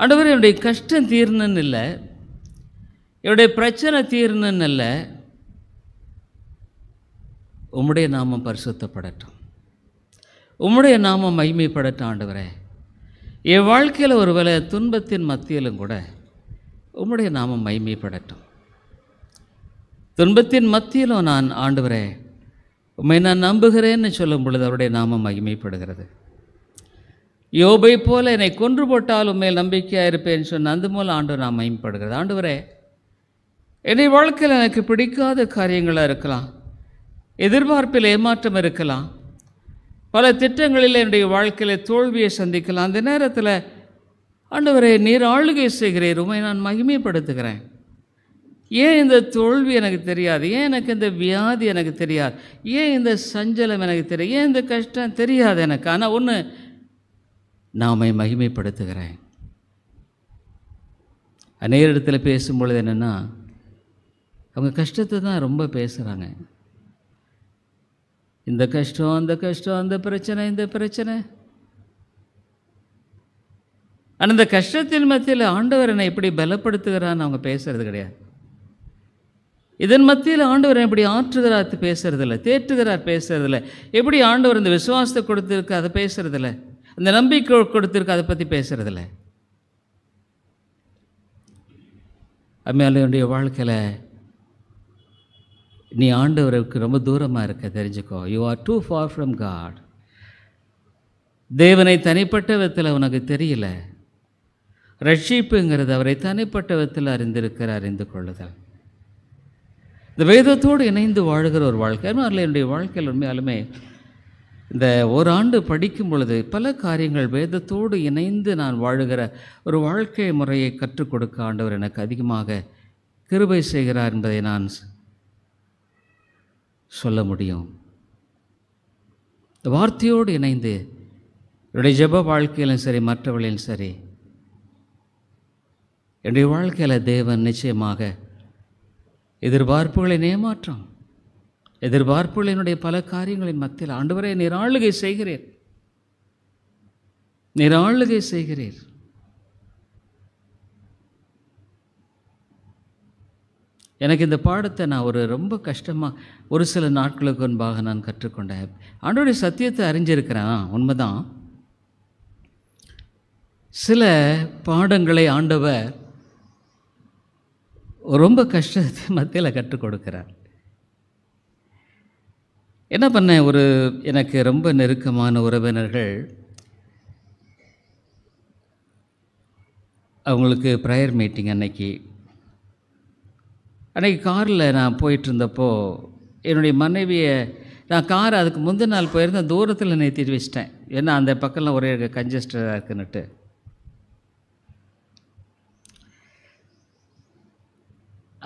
ஆண்டவர் என்னுடைய கஷ்டம் தீர்ணுன்னு இல்லை என்னுடைய பிரச்சனை தீர்ணுன்னு இல்லை உம்முடைய நாமம் பரிசுத்தப்படட்டும் உம்முடைய நாமம் மகிமைப்படட்ட ஆண்டவரே என் வாழ்க்கையில் ஒருவேளை துன்பத்தின் மத்தியிலும் கூட உம்முடைய நாமம் மகிமைப்படட்டும் துன்பத்தின் மத்தியிலும் நான் ஆண்டவரே உண்மை நான் நம்புகிறேன்னு சொல்லும் பொழுது அவருடைய நாமம் மகிமைப்படுகிறது யோபை போல என்னை கொன்று போட்டால் உண்மையில் நம்பிக்கையாக இருப்பேன்னு சொன்ன அந்த மூலம் ஆண்டு நான் மயம்படுகிறது ஆண்டவரே என்னை வாழ்க்கையில் எனக்கு பிடிக்காத காரியங்களாக இருக்கலாம் எதிர்பார்ப்பில் ஏமாற்றம் இருக்கலாம் பல திட்டங்களில் என்னுடைய வாழ்க்கையில் தோல்வியை சந்திக்கலாம் அந்த நேரத்தில் ஆண்டவரை நீர் ஆளுகை செய்கிறேன் உண்மை நான் மகிமைப்படுத்துகிறேன் ஏன் இந்த தோல்வி எனக்கு தெரியாது ஏன் எனக்கு இந்த வியாதி எனக்கு தெரியாது ஏன் இந்த சஞ்சலம் எனக்கு தெரியும் ஏன் இந்த கஷ்டம் தெரியாது எனக்கு ஆனால் ஒன்று நாமை மகிமைப்படுத்துகிறேன் நேரிடத்தில் பேசும்பொழுது என்னென்னா அவங்க கஷ்டத்தை தான் ரொம்ப பேசுகிறாங்க இந்த கஷ்டம் அந்த கஷ்டம் அந்த பிரச்சனை இந்த பிரச்சனை ஆனால் இந்த கஷ்டத்தின் மத்தியில் ஆண்டவர் என்னை எப்படி பலப்படுத்துகிறான்னு அவங்க பேசுகிறது கிடையாது இதன் மத்தியில் ஆண்டவர் எப்படி ஆற்றுகிறார் பேசுறதில்ல தேற்றுகிறார் பேசுறதில்ல எப்படி ஆண்டவர் இந்த விசுவாசத்தை கொடுத்துருக்கு அதை பேசுறதில்ல அந்த நம்பிக்கை கொடுத்துருக்கு அதை பற்றி பேசுறதில்ல அம்மையாலையுடைய வாழ்க்கையில் நீ ஆண்டவருக்கு ரொம்ப தூரமாக இருக்க தெரிஞ்சுக்கோ you are too far from God தேவனை தனிப்பட்ட விதத்தில் உனக்கு தெரியல ரட்சிப்புங்கிறது அவரை தனிப்பட்ட விதத்தில் அறிந்திருக்கிற அறிந்து கொள்ளுதல் இந்த வேதத்தோடு இணைந்து வாழ்கிற ஒரு வாழ்க்கை அதில் என்னுடைய வாழ்க்கையில் உண்மையாலுமே இந்த ஓராண்டு படிக்கும் பொழுது பல காரியங்கள் வேதத்தோடு இணைந்து நான் வாழுகிற ஒரு வாழ்க்கை முறையை கற்றுக் கொடுக்க ஆண்டவர் எனக்கு அதிகமாக கிருபை செய்கிறார் என்பதை நான் சொல்ல முடியும் இந்த வார்த்தையோடு இணைந்து என்னுடைய ஜப வாழ்க்கையிலும் சரி மற்றவர்களிலும் சரி என்னுடைய வாழ்க்கையில் தேவன் நிச்சயமாக எதிர்பார்ப்புகளை ஏமாற்றம் எதிர்பார்ப்புகள் என்னுடைய பல காரியங்களின் மத்தியில் ஆண்டு வரை நீர் ஆளுகை செய்கிறீர் நீர் ஆளுகை செய்கிறீர் எனக்கு இந்த பாடத்தை நான் ஒரு ரொம்ப கஷ்டமாக ஒரு சில நாட்களுக்கு முன்பாக நான் கற்றுக்கொண்டேன் ஆண்டோடைய சத்தியத்தை அறிஞ்சிருக்கிறேன் உண்மைதான் சில பாடங்களை ஆண்டவர் ரொம்ப கஷ்டத்தை மத்தியில் கற்றுக் கொடுக்குறார் என்ன பண்ணேன் ஒரு எனக்கு ரொம்ப நெருக்கமான உறவினர்கள் அவங்களுக்கு ப்ரேயர் மீட்டிங் அன்னைக்கு அன்றைக்கி காரில் நான் போயிட்டுருந்தப்போ என்னுடைய மனைவியை நான் கார் அதுக்கு முந்தின நாள் போயிருந்தேன் தூரத்தில் நிறுத்திட்டு வச்சிட்டேன் ஏன்னா அந்த பக்கம்லாம் ஒரே கஞ்சஸ்டாக இருக்குன்னுட்டு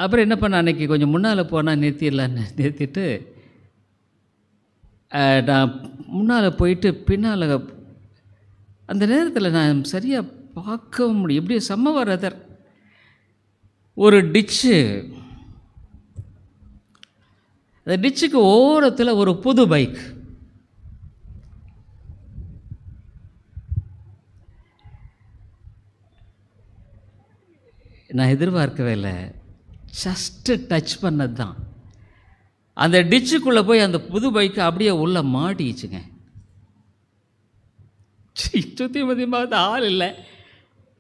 அப்புறம் என்ன பண்ண அன்றைக்கி கொஞ்சம் முன்னால் போனால் நிறுத்திடலான்னு நிறுத்திட்டு நான் முன்னால் போயிட்டு பின்னால் அந்த நேரத்தில் நான் சரியாக பார்க்க முடியும் எப்படி சம்மவரதர் ஒரு டிச்சு அந்த டிச்சுக்கு ஓரத்தில் ஒரு புது பைக் நான் எதிர்பார்க்கவே இல்லை ஜஸ்ட்டு டச் பண்ணது தான் அந்த டிச்சுக்குள்ளே போய் அந்த புது பைக்கு அப்படியே உள்ளே மாட்டிச்சுங்க சுற்றி மதியமாக ஆள் இல்லை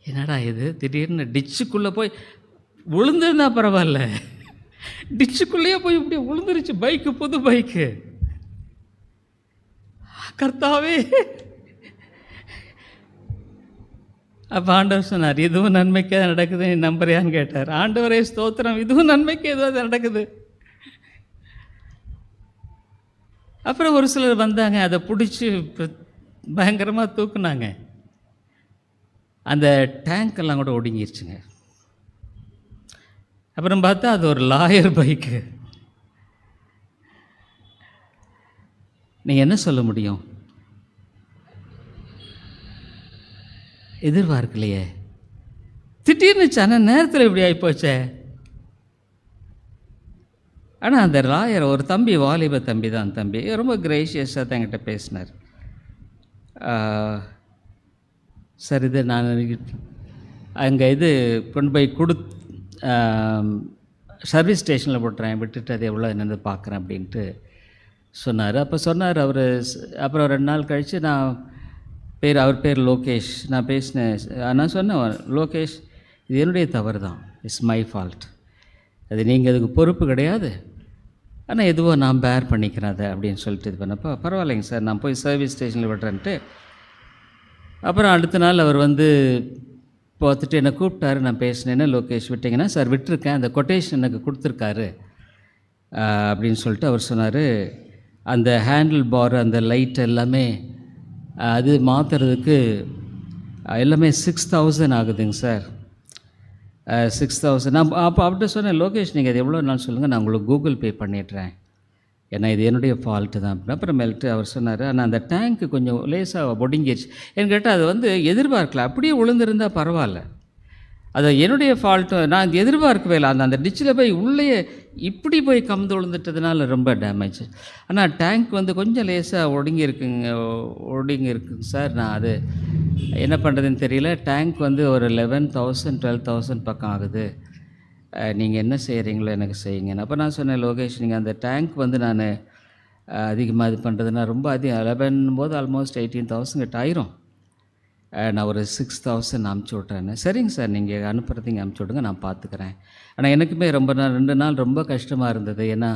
என்னடா இது திடீர்னு டிச்சுக்குள்ளே போய் விழுந்துருந்தா பரவாயில்ல டிச்சுக்குள்ளேயே போய் இப்படி விழுந்துருச்சு பைக்கு புது பைக்கு கர்த்தாவே அப்போ ஆண்டவர் சொன்னார் இதுவும் நன்மைக்கே நடக்குது நீ நம்புறியான்னு கேட்டார் ஆண்டவரே ஸ்தோத்திரம் இதுவும் நன்மைக்கு எதுவாக நடக்குது அப்புறம் ஒரு சிலர் வந்தாங்க அதை பிடிச்சி பயங்கரமாக தூக்குனாங்க அந்த டேங்க்கெல்லாம் கூட ஒடுங்கிருச்சுங்க அப்புறம் பார்த்தா அது ஒரு லாயர் பைக்கு நீங்கள் என்ன சொல்ல முடியும் எதிர்பார்க்கலையே திடீர்னு சன நேரத்தில் இப்படி ஆகிப்போச்சே ஆனால் அந்த ராயர் ஒரு தம்பி வாலிப தம்பி தான் தம்பி ரொம்ப கிரேஷியஸாக தான் பேசினார் சார் இது நான் அங்கே இது கொண்டு போய் கொடுத்து சர்வீஸ் ஸ்டேஷனில் போட்டுறேன் விட்டுட்டு அது எவ்வளோ என்னென்னு பார்க்குறேன் அப்படின்ட்டு சொன்னார் அப்போ சொன்னார் அவர் அப்புறம் ரெண்டு நாள் கழித்து நான் பேர் அவர் பேர் லோகேஷ் நான் பேசினேன் நான் சொன்னேன் லோகேஷ் இது என்னுடைய தவறு தான் இட்ஸ் மை ஃபால்ட் அது நீங்கள் அதுக்கு பொறுப்பு கிடையாது ஆனால் எதுவோ நான் பேர் பண்ணிக்கிறேன் அதை அப்படின்னு சொல்லிட்டு இது பண்ணப்போ பரவாயில்லைங்க சார் நான் போய் சர்வீஸ் ஸ்டேஷனில் விடுறேன்ட்டு அப்புறம் அடுத்த நாள் அவர் வந்து பார்த்துட்டு என்னை கூப்பிட்டாரு நான் பேசினேன்னு லோகேஷ் விட்டிங்கன்னா சார் விட்டுருக்கேன் அந்த கொட்டேஷன் எனக்கு கொடுத்துருக்காரு அப்படின்னு சொல்லிட்டு அவர் சொன்னார் அந்த ஹேண்டில் பார் அந்த லைட் எல்லாமே அது மாற்றுறதுக்கு எல்லாமே சிக்ஸ் தௌசண்ட் ஆகுதுங்க சார் சிக்ஸ் தௌசண்ட் நான் அப்போ அவர்கிட்ட சொன்னேன் லோகேஷ் நீங்கள் அது எவ்வளோ நாள் சொல்லுங்கள் நான் உங்களுக்கு கூகுள் பே பண்ணிடுறேன் ஏன்னா இது என்னுடைய ஃபால்ட்டு தான் அப்படின்னா அப்புறமேல்ட்டு அவர் சொன்னார் ஆனால் அந்த டேங்க்கு கொஞ்சம் லேசாக ஒடுங்கிடுச்சு என்ன கேட்டால் அது வந்து எதிர்பார்க்கல அப்படியே விழுந்திருந்தால் பரவாயில்ல அது என்னுடைய ஃபால்ட்டு நான் எதிர்பார்க்கவே இல்லை அந்த அந்த டிச்சில் போய் உள்ளே இப்படி போய் கம்ந்து விழுந்துட்டதுனால ரொம்ப டேமேஜ் ஆனால் டேங்க் வந்து கொஞ்சம் லேசாக ஒடுங்கி இருக்குங்க ஒடுங்கி இருக்குங்க சார் நான் அது என்ன பண்ணுறதுன்னு தெரியல டேங்க் வந்து ஒரு லெவன் தௌசண்ட் டுவெல் தௌசண்ட் பக்கம் ஆகுது நீங்கள் என்ன செய்கிறீங்களோ எனக்கு செய்யுங்கன்னு அப்போ நான் சொன்னேன் லோகேஷ் நீங்கள் அந்த டேங்க் வந்து நான் அதிகமாக இது பண்ணுறதுனா ரொம்ப அதிகம் லெவன் போது ஆல்மோஸ்ட் எயிட்டீன் தௌசண்ட் கிட்ட ஆயிரும் நான் ஒரு சிக்ஸ் தௌசண்ட் அனுப்பிச்சி விட்றேன்னு சரிங்க சார் நீங்கள் அனுப்புகிறதுங்க அனுப்பிச்சி விடுங்க நான் பார்த்துக்கிறேன் ஆனால் எனக்குமே ரொம்ப நாள் ரெண்டு நாள் ரொம்ப கஷ்டமாக இருந்தது ஏன்னா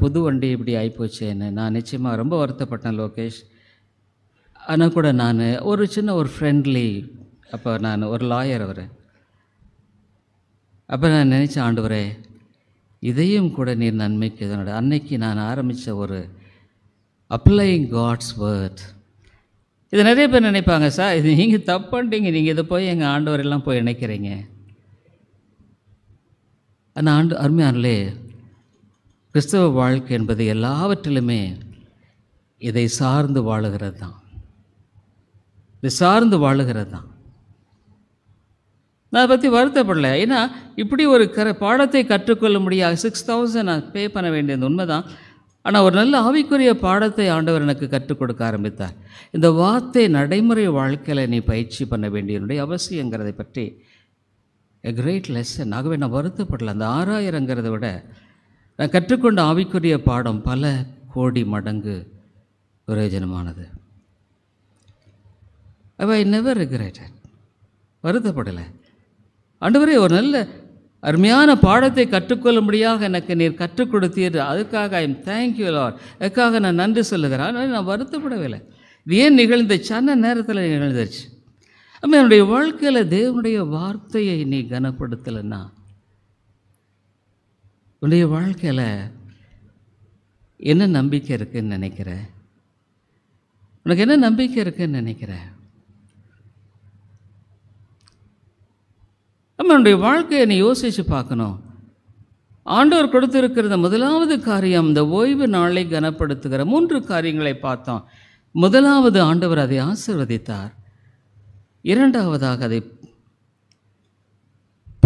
புது வண்டி இப்படி ஆகிப்போச்சேன்னு நான் நிச்சயமாக ரொம்ப வருத்தப்பட்டேன் லோகேஷ் ஆனால் கூட நான் ஒரு சின்ன ஒரு ஃப்ரெண்ட்லி அப்போ நான் ஒரு லாயர் அவர் அப்போ நான் நினச்ச ஆண்டவரே இதையும் கூட நீர் நன்மைக்கு என்னோட அன்னைக்கு நான் ஆரம்பித்த ஒரு அப்ளைங் காட்ஸ் வேர்ட் இது நிறைய பேர் நினைப்பாங்க சார் இது நீங்கள் தப்புன்ட்டீங்க நீங்கள் இதை போய் எங்கள் ஆண்டவரெல்லாம் போய் நினைக்கிறீங்க அந்த ஆண்டு அருமையானலே கிறிஸ்தவ வாழ்க்கை என்பது எல்லாவற்றிலுமே இதை சார்ந்து வாழுகிறது தான் இதை சார்ந்து வாழுகிறது தான் நான் அதை பற்றி வருத்தப்படலை ஏன்னா இப்படி ஒரு கர பாடத்தை கற்றுக்கொள்ள முடியாது சிக்ஸ் தௌசண்ட் நான் பே பண்ண வேண்டியது உண்மை தான் ஆனால் ஒரு நல்ல ஆவிக்குரிய பாடத்தை ஆண்டவர் எனக்கு கற்றுக் கொடுக்க ஆரம்பித்தார் இந்த வார்த்தை நடைமுறை வாழ்க்கையில் நீ பயிற்சி பண்ண வேண்டியனுடைய அவசியங்கிறதை பற்றி எ கிரேட் லெசன் ஆகவே நான் வருத்தப்படல அந்த ஆறாயிரங்கிறத விட நான் கற்றுக்கொண்ட ஆவிக்குரிய பாடம் பல கோடி மடங்கு பிரயோஜனமானது ஐ நெவர் ரிக்ரெட்டட் வருத்தப்படலை ஆண்டவரே ஒரு நல்ல அருமையான பாடத்தை கற்றுக்கொள்ளும்படியாக எனக்கு நீர் கற்றுக் கொடுத்தீர் அதுக்காக ஐ எம் தேங்க்யூ லார் அதுக்காக நான் நன்றி சொல்லுகிறேன் நான் வருத்தப்படவில்லை இது ஏன் நிகழ்ந்துச்சு அந்த நேரத்தில் நிகழ்ந்துருச்சு அப்போ என்னுடைய வாழ்க்கையில் தேவனுடைய வார்த்தையை நீ கனப்படுத்தலைன்னா உன்னுடைய வாழ்க்கையில் என்ன நம்பிக்கை இருக்குதுன்னு நினைக்கிற உனக்கு என்ன நம்பிக்கை இருக்குதுன்னு நினைக்கிறேன் நம்மளுடைய வாழ்க்கையை நீ யோசித்து பார்க்கணும் ஆண்டவர் கொடுத்திருக்கிற முதலாவது காரியம் இந்த ஓய்வு நாளை கனப்படுத்துகிற மூன்று காரியங்களை பார்த்தோம் முதலாவது ஆண்டவர் அதை ஆசிர்வதித்தார் இரண்டாவதாக அதை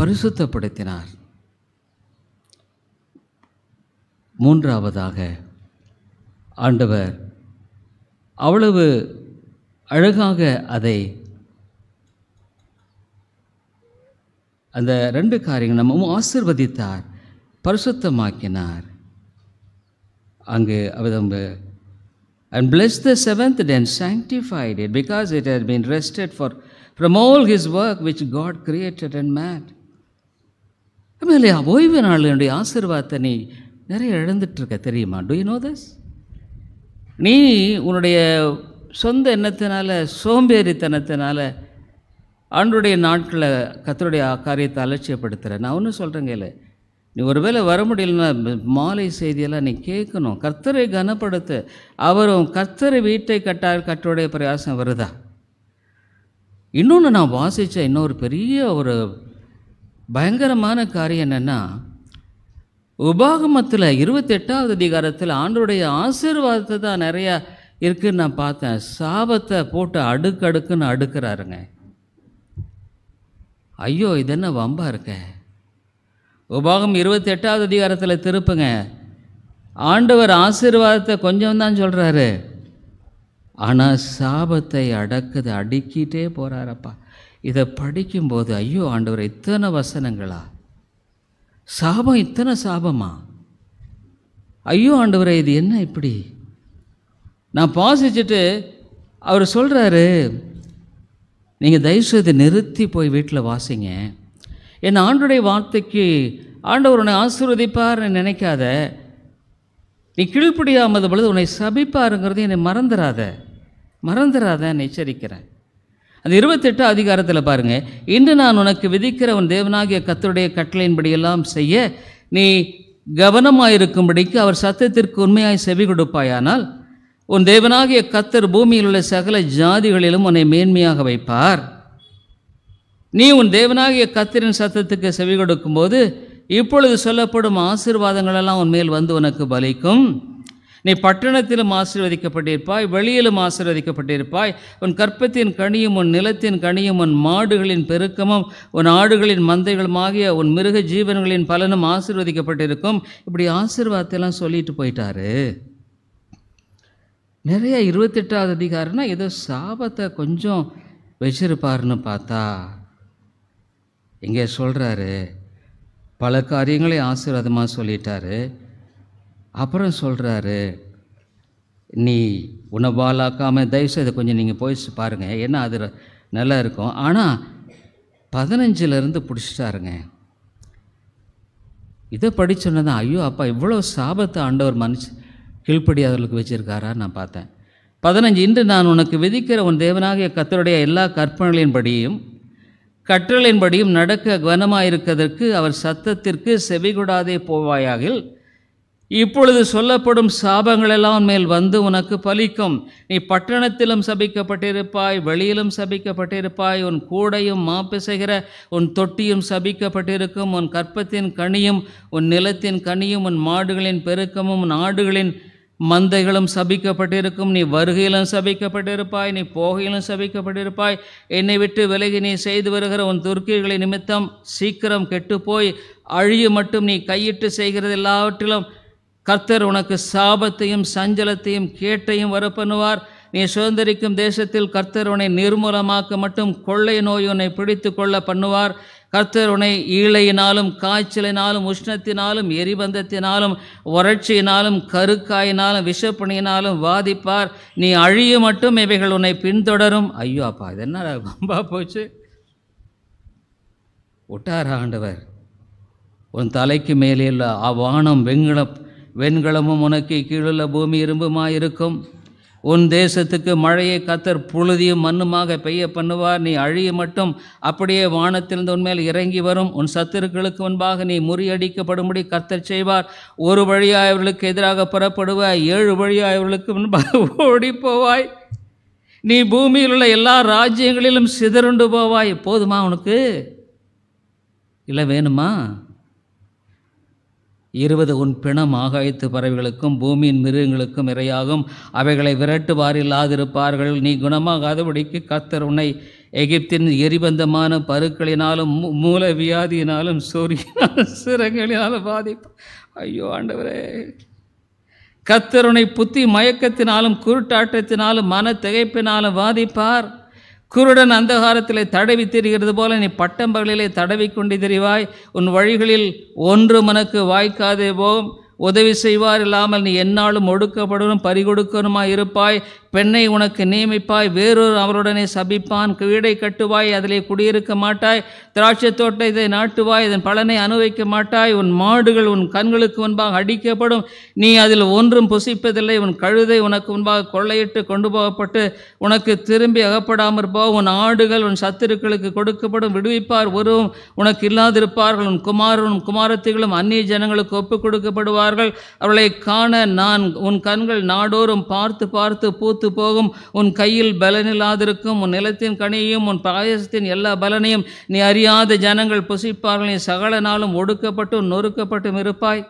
பரிசுத்தப்படுத்தினார் மூன்றாவதாக ஆண்டவர் அவ்வளவு அழகாக அதை அந்த ரெண்டு காரியங்கள் நம்ம ஆசிர்வதித்தார் பரிசுத்தமாக்கினார் அங்கு நம்ம and bless the seventh day and sanctified it because it has been rested for from all his work which God created and made இல்லையா ஓய்வு என்னுடைய ஆசீர்வாதத்தை நீ நிறைய இழந்துட்டுருக்க தெரியுமா டு யூ நோ தஸ் நீ உன்னுடைய சொந்த எண்ணத்தினால சோம்பேறித்தனத்தினால ஆண்டுடைய நாட்களில் கத்தருடைய காரியத்தை அலட்சியப்படுத்துகிறேன் நான் ஒன்றும் சொல்கிறேங்க இல்லை நீ ஒருவேளை வர முடியலன்னா மாலை செய்தியெல்லாம் நீ கேட்கணும் கர்த்தரை கனப்படுத்து அவரும் கர்த்தரை வீட்டை கட்டார் கற்றோடைய பிரயாசம் வருதா இன்னொன்று நான் வாசித்த இன்னொரு பெரிய ஒரு பயங்கரமான காரியம் என்னென்னா உபாகமத்தில் இருபத்தெட்டாவது அதிகாரத்தில் ஆண்டுடைய ஆசீர்வாதத்தை தான் நிறையா இருக்குதுன்னு நான் பார்த்தேன் சாபத்தை போட்டு அடுக்கடுக்குன்னு அடுக்கிறாருங்க ஐயோ இது என்ன வம்பாக இருக்க உபாகம் இருபத்தி எட்டாவது அதிகாரத்தில் திருப்புங்க ஆண்டவர் ஆசீர்வாதத்தை கொஞ்சம் தான் சொல்கிறாரு ஆனால் சாபத்தை அடக்குது அடுக்கிட்டே போகிறாரப்பா இதை படிக்கும்போது ஐயோ ஆண்டவர் இத்தனை வசனங்களா சாபம் இத்தனை சாபமா ஐயோ ஆண்டவரை இது என்ன இப்படி நான் பாசிச்சுட்டு அவர் சொல்கிறாரு நீங்கள் தயவுசெய்து நிறுத்தி போய் வீட்டில் வாசிங்க என் ஆண்டுடைய வார்த்தைக்கு ஆண்டவர் உன்னை ஆசீர்வதிப்பார்னு நினைக்காத நீ கீழ்ப்படியாமல் பொழுது உன்னை சபிப்பாருங்கிறது என்னை மறந்துடாத மறந்துடாதன்னு எச்சரிக்கிறேன் அந்த இருபத்தெட்டு அதிகாரத்தில் பாருங்கள் இன்று நான் உனக்கு விதிக்கிற உன் தேவனாகிய கத்தருடைய கட்டளையின்படியெல்லாம் செய்ய நீ கவனமாக இருக்கும்படிக்கு அவர் சத்தத்திற்கு உண்மையாய் செவி கொடுப்பாயானால் உன் தேவனாகிய கத்தர் பூமியில் உள்ள சகல ஜாதிகளிலும் உன்னை மேன்மையாக வைப்பார் நீ உன் தேவனாகிய கத்தரின் சத்தத்துக்கு செவி கொடுக்கும்போது இப்பொழுது சொல்லப்படும் ஆசீர்வாதங்களெல்லாம் உன் மேல் வந்து உனக்கு பலிக்கும் நீ பட்டணத்திலும் ஆசீர்வதிக்கப்பட்டிருப்பாய் வெளியிலும் ஆசீர்வதிக்கப்பட்டிருப்பாய் உன் கற்பத்தின் கனியும் உன் நிலத்தின் கனியும் உன் மாடுகளின் பெருக்கமும் உன் ஆடுகளின் மந்தைகளும் ஆகிய உன் மிருக ஜீவன்களின் பலனும் ஆசீர்வதிக்கப்பட்டிருக்கும் இப்படி ஆசீர்வாதத்தெல்லாம் சொல்லிட்டு போயிட்டாரு நிறைய இருபத்தெட்டாவது அதிகாரம்னா ஏதோ சாபத்தை கொஞ்சம் வச்சிருப்பாருன்னு பார்த்தா இங்கே சொல்கிறாரு பல காரியங்களை ஆசீர்வாதமாக சொல்லிட்டாரு அப்புறம் சொல்கிறாரு நீ உணவாலாக்காமல் தயவுசெய்து கொஞ்சம் நீங்கள் போய் பாருங்கள் ஏன்னா அது நல்லா இருக்கும் ஆனால் பதினஞ்சிலருந்து பிடிச்சிட்டாருங்க இதை படிச்சோன்னே தான் ஐயோ அப்பா இவ்வளோ சாபத்தை ஆண்டவர் மனுஷன் கீழ்ப்படி அவர்களுக்கு வச்சிருக்காரா நான் பார்த்தேன் பதினஞ்சு இன்று நான் உனக்கு விதிக்கிற உன் தேவனாகிய கத்தருடைய எல்லா கற்பனைகளின்படியும் கற்றலின்படியும் நடக்க கவனமாயிருக்கதற்கு அவர் சத்தத்திற்கு செவிகூடாதே போவாயாகில் இப்பொழுது சொல்லப்படும் சாபங்களெல்லாம் மேல் வந்து உனக்கு பலிக்கும் நீ பட்டணத்திலும் சபிக்கப்பட்டிருப்பாய் வெளியிலும் சபிக்கப்பட்டிருப்பாய் உன் கூடையும் மாப்பிசைகிற உன் தொட்டியும் சபிக்கப்பட்டிருக்கும் உன் கற்பத்தின் கனியும் உன் நிலத்தின் கனியும் உன் மாடுகளின் பெருக்கமும் உன் ஆடுகளின் மந்தைகளும் சபிக்கப்பட்டிருக்கும் நீ வருகையிலும் சபிக்கப்பட்டிருப்பாய் நீ போகையிலும் சபிக்கப்பட்டிருப்பாய் என்னை விட்டு விலகி நீ செய்து வருகிற உன் துர்க்கிகளை நிமித்தம் சீக்கிரம் கெட்டுப்போய் அழிய மட்டும் நீ கையிட்டு செய்கிறது எல்லாவற்றிலும் கர்த்தர் உனக்கு சாபத்தையும் சஞ்சலத்தையும் கேட்டையும் வரப்பண்ணுவார் நீ சுதந்திரிக்கும் தேசத்தில் கர்த்தர் உன்னை நிர்மூலமாக்க மட்டும் கொள்ளை நோய் உன்னை பிடித்து கொள்ள பண்ணுவார் கர்த்தர் உன்னை ஈழையினாலும் காய்ச்சலினாலும் உஷ்ணத்தினாலும் எரிபந்தத்தினாலும் வறட்சியினாலும் கருக்காயினாலும் விஷப்பணியினாலும் வாதிப்பார் நீ அழிய மட்டும் இவைகள் உன்னை பின்தொடரும் ஐயோ அப்பா இது என்ன பம்பா போச்சு ஒட்டார ஆண்டவர் உன் தலைக்கு மேலே இல்லை அவ்வானம் வெண்கலம் வெண்கலமும் உனக்கு கீழுள்ள பூமி இரும்புமாயிருக்கும் இருக்கும் உன் தேசத்துக்கு மழையை கத்தர் புழுதியும் மண்ணுமாக பெய்ய பண்ணுவார் நீ அழிய மட்டும் அப்படியே வானத்திலிருந்து உன்மேல் இறங்கி வரும் உன் சத்துருக்களுக்கு முன்பாக நீ முறியடிக்கப்படும்படி கத்தர் செய்வார் ஒரு வழியாய் இவர்களுக்கு எதிராக புறப்படுவாய் ஏழு வழியாய் இவர்களுக்கு முன்பாக ஓடி போவாய் நீ பூமியில் உள்ள எல்லா ராஜ்யங்களிலும் சிதறுண்டு போவாய் போதுமா உனக்கு இல்லை வேணுமா இருபது உன் பிணம் ஆகாயத்து பறவைகளுக்கும் பூமியின் மிருகங்களுக்கும் இரையாகும் அவைகளை விரட்டுவாரில்லாதிருப்பார்கள் நீ குணமாகாதபடிக்கு கத்தர் உன்னை எகிப்தின் எரிபந்தமான பருக்களினாலும் மூல வியாதியினாலும் சூரியனாலும் சிறங்களினாலும் பாதிப்பு ஐயோ ஆண்டவரே கத்தருனை புத்தி மயக்கத்தினாலும் குருட்டாட்டத்தினாலும் மன திகைப்பினாலும் பாதிப்பார் குருடன் அந்தகாரத்திலே தடவி திரிகிறது போல நீ பட்டம் பகலிலே தடவி கொண்டு திரிவாய் உன் வழிகளில் ஒன்று மனக்கு வாய்க்காதே போம் உதவி செய்வார் இல்லாமல் நீ என்னாலும் ஒடுக்கப்படணும் பறிகொடுக்கணுமா இருப்பாய் பெண்ணை உனக்கு நியமிப்பாய் வேறொரு அவருடனே சபிப்பான் வீடை கட்டுவாய் அதிலே குடியிருக்க மாட்டாய் திராட்சை தோட்டத்தை நாட்டுவாய் இதன் பலனை அனுபவிக்க மாட்டாய் உன் மாடுகள் உன் கண்களுக்கு முன்பாக அடிக்கப்படும் நீ அதில் ஒன்றும் புசிப்பதில்லை உன் கழுதை உனக்கு முன்பாக கொள்ளையிட்டு கொண்டு போகப்பட்டு உனக்கு திரும்பி அகப்படாமற் போ உன் ஆடுகள் உன் சத்துருக்களுக்கு கொடுக்கப்படும் விடுவிப்பார் ஒருவும் உனக்கு இல்லாதிருப்பார்கள் உன் குமாரனும் குமாரத்திகளும் அந்நிய ஜனங்களுக்கு ஒப்புக் கொடுக்கப்படுவார்கள் அவளை காண நான் உன் கண்கள் நாடோறும் பார்த்து பார்த்து பூத்து பூத்து போகும் உன் கையில் பலனில்லாதிருக்கும் உன் நிலத்தின் கனியையும் உன் பாயசத்தின் எல்லா பலனையும் நீ அறியாத ஜனங்கள் புசிப்பார்கள் நீ சகல நாளும் ஒடுக்கப்பட்டும் நொறுக்கப்பட்டும் இருப்பாய்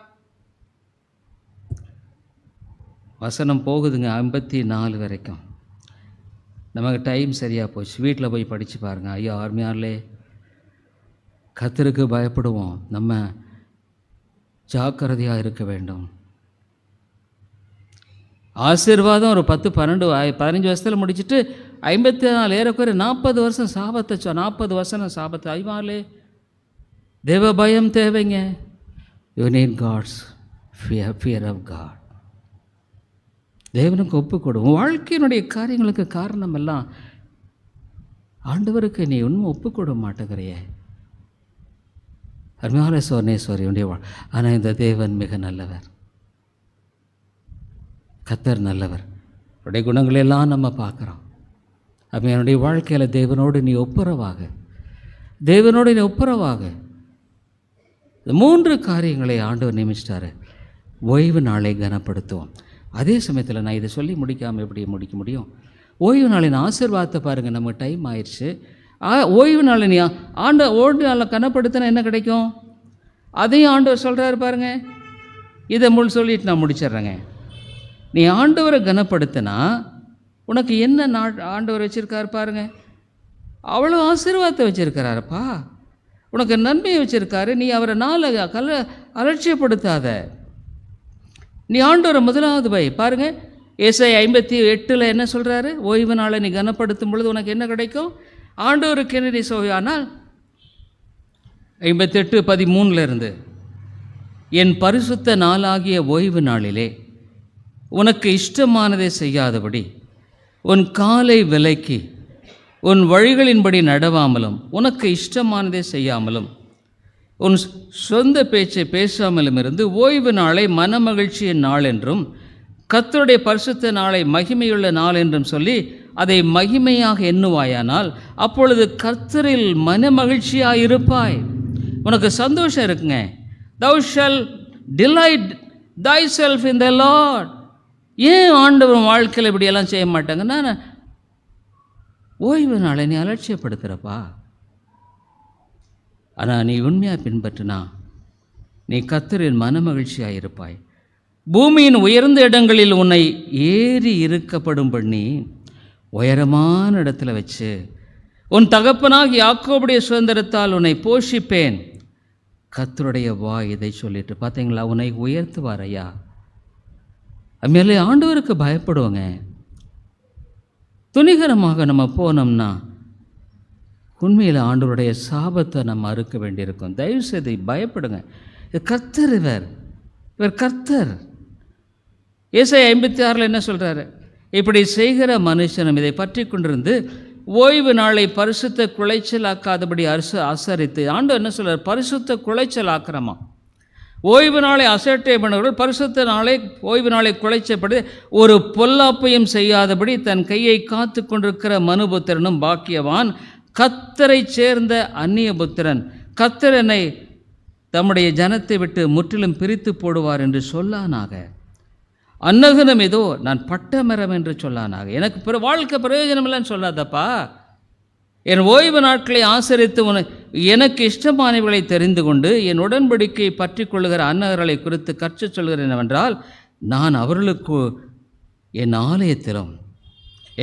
வசனம் போகுதுங்க ஐம்பத்தி நாலு வரைக்கும் நமக்கு டைம் சரியாக போச்சு வீட்டில் போய் படித்து பாருங்கள் ஐயோ ஆர்மியார்லே கத்திருக்கு பயப்படுவோம் நம்ம ஜாக்கிரதையாக இருக்க வேண்டும் ஆசீர்வாதம் ஒரு பத்து பன்னெண்டு பதினஞ்சு வருஷத்தில் முடிச்சுட்டு ஐம்பத்தி நாலு ஏறக்குறைய நாற்பது வருஷம் சாபத்தை சொ நாற்பது வருஷம் நான் சாபத்தை ஐவாலே தேவ பயம் தேவைங்க you need God's fear fear of God தேவனுக்கு ஒப்பு கொடுவோம் வாழ்க்கையினுடைய காரியங்களுக்கு காரணம் எல்லாம் ஆண்டவருக்கு நீ ஒன்றும் ஒப்பு கொட மாட்டேங்கிறிய அருமையான சோர்ணேஸ்வரி உடைய ஆனால் இந்த தேவன் மிக நல்லவர் கத்தர் நல்லவர் அவருடைய குணங்களெல்லாம் நம்ம பார்க்குறோம் அப்போ என்னுடைய வாழ்க்கையில் தேவனோடு நீ ஒப்புரவாக தேவனோடு நீ ஒப்புரவாக இந்த மூன்று காரியங்களை ஆண்டவர் நியமிச்சிட்டாரு ஓய்வு நாளை கனப்படுத்துவோம் அதே சமயத்தில் நான் இதை சொல்லி முடிக்காமல் எப்படி முடிக்க முடியும் ஓய்வு நாளின் ஆசிர்வாதத்தை பாருங்கள் நம்ம டைம் ஆயிடுச்சு ஓய்வு நீ ஆண்டு ஓய்வு நாளில் கனப்படுத்தினா என்ன கிடைக்கும் அதையும் ஆண்டவர் சொல்கிறாரு பாருங்கள் இதை முள் சொல்லிட்டு நான் முடிச்சிட்றேங்க நீ ஆண்டவரை கனப்படுத்தினா உனக்கு என்ன நா ஆண்டவர் வச்சுருக்கார் பாருங்க அவ்வளோ ஆசீர்வாதத்தை வச்சுருக்கிறாருப்பா உனக்கு நன்மையை வச்சுருக்காரு நீ அவரை நாள் கல அலட்சியப்படுத்தாத நீ ஆண்டவரை முதலாவது பை பாருங்கள் ஏசை ஐம்பத்தி எட்டில் என்ன சொல்கிறாரு ஓய்வு நாளை நீ கனப்படுத்தும் பொழுது உனக்கு என்ன கிடைக்கும் என்ன நீ சோவியானால் ஐம்பத்தெட்டு பதிமூணில் இருந்து என் பரிசுத்த நாளாகிய ஓய்வு நாளிலே உனக்கு இஷ்டமானதை செய்யாதபடி உன் காலை விலக்கி உன் வழிகளின்படி நடவாமலும் உனக்கு இஷ்டமானதை செய்யாமலும் உன் சொந்த பேச்சை பேசாமலும் இருந்து ஓய்வு நாளை மனமகிழ்ச்சியின் நாள் என்றும் கத்தருடைய பரிசுத்த நாளை மகிமையுள்ள நாள் என்றும் சொல்லி அதை மகிமையாக எண்ணுவாயானால் அப்பொழுது கர்த்தரில் மனமகிழ்ச்சியாக இருப்பாய் உனக்கு சந்தோஷம் இருக்குங்க thou shalt delight thyself in the Lord ஏன் ஆண்டவர் வாழ்க்கையில் இப்படியெல்லாம் செய்ய மாட்டாங்கன்னா ஓய்வு நாளை நீ அலட்சியப்படுத்துகிறப்பா ஆனால் நீ உண்மையாக பின்பற்றினா நீ கத்தரின் மன மகிழ்ச்சியாக இருப்பாய் பூமியின் உயர்ந்த இடங்களில் உன்னை ஏறி இருக்கப்படும் பண்ணி உயரமான இடத்துல வச்சு உன் தகப்பனாக யாக்கோபுடைய சுதந்திரத்தால் உன்னை போஷிப்பேன் கத்தருடைய வா இதை சொல்லிட்டு பார்த்தீங்களா உன்னை உயர்த்துவார் ஐயா அதுமாரி ஆண்டவருக்கு பயப்படுவோங்க துணிகரமாக நம்ம போனோம்னா உண்மையில் ஆண்டவருடைய சாபத்தை நம்ம அறுக்க வேண்டியிருக்கும் தயவு செய்து பயப்படுங்க இது கர்த்தர் இவர் இவர் கர்த்தர் இசை ஐம்பத்தி ஆறில் என்ன சொல்கிறாரு இப்படி செய்கிற மனுஷனும் இதை பற்றி கொண்டிருந்து ஓய்வு நாளை பரிசுத்த குளைச்சல் ஆக்காதபடி அரசு ஆசரித்து ஆண்டு என்ன சொல்கிறார் பரிசுத்த குளைச்சல் ஆக்கிறமா ஓய்வு நாளை அசட்டை பண்ணவர்கள் பரிசுத்த நாளை ஓய்வு நாளை குலைச்சப்படி ஒரு பொல்லாப்பையும் செய்யாதபடி தன் கையை காத்து கொண்டிருக்கிற மனுபுத்திரனும் பாக்கியவான் கத்தரை சேர்ந்த அந்நிய புத்திரன் கத்திரனை தம்முடைய ஜனத்தை விட்டு முற்றிலும் பிரித்து போடுவார் என்று சொல்லானாக அன்னகுனம் ஏதோ நான் பட்டமரம் என்று சொல்லானாக எனக்கு வாழ்க்கை பிரயோஜனம் இல்லைன்னு சொல்லாதப்பா என் ஓய்வு நாட்களை ஆசரித்து உன எனக்கு இஷ்டமானவர்களை தெரிந்து கொண்டு என் உடன்படிக்கையை பற்றி கொள்கிற அன்னகர்களை குறித்து கற்று சொல்கிறேன் என்னவென்றால் நான் அவர்களுக்கு என் ஆலயத்திலும்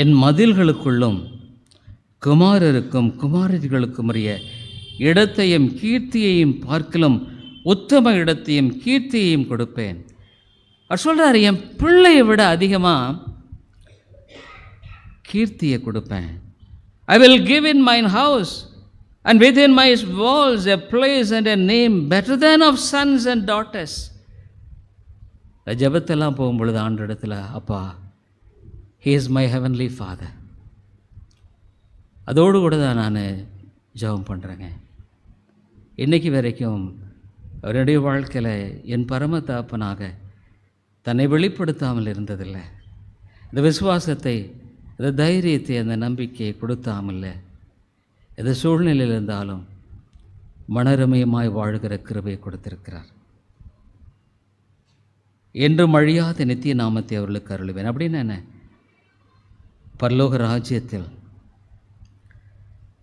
என் மதில்களுக்குள்ளும் குமாரருக்கும் குமாரர்களுக்கும் உரிய இடத்தையும் கீர்த்தியையும் பார்க்கலும் உத்தம இடத்தையும் கீர்த்தியையும் கொடுப்பேன் அவர் சொல்கிறார் என் பிள்ளையை விட அதிகமாக கீர்த்தியை கொடுப்பேன் I will give in mine house and within my walls a place and a name better than of sons and daughters. ஜபத்தெல்லாம் போகும்பொழுது ஆண்ட இடத்துல அப்பா he is my heavenly father அதோடு கூட தான் நான் ஜபம் பண்ணுறேங்க இன்றைக்கி வரைக்கும் அவருடைய வாழ்க்கையில் என் பரம தாப்பனாக தன்னை வெளிப்படுத்தாமல் இருந்ததில்லை இந்த விசுவாசத்தை அந்த தைரியத்தை அந்த நம்பிக்கையை கொடுத்தாமல்ல எந்த சூழ்நிலையில் இருந்தாலும் மனரமயமாய் வாழ்கிற கிருபையை கொடுத்திருக்கிறார் என்றும் அழியாத நித்திய நாமத்தை அவர்களுக்கு அருளுவேன் அப்படின்னு என்ன பரலோக ராஜ்யத்தில்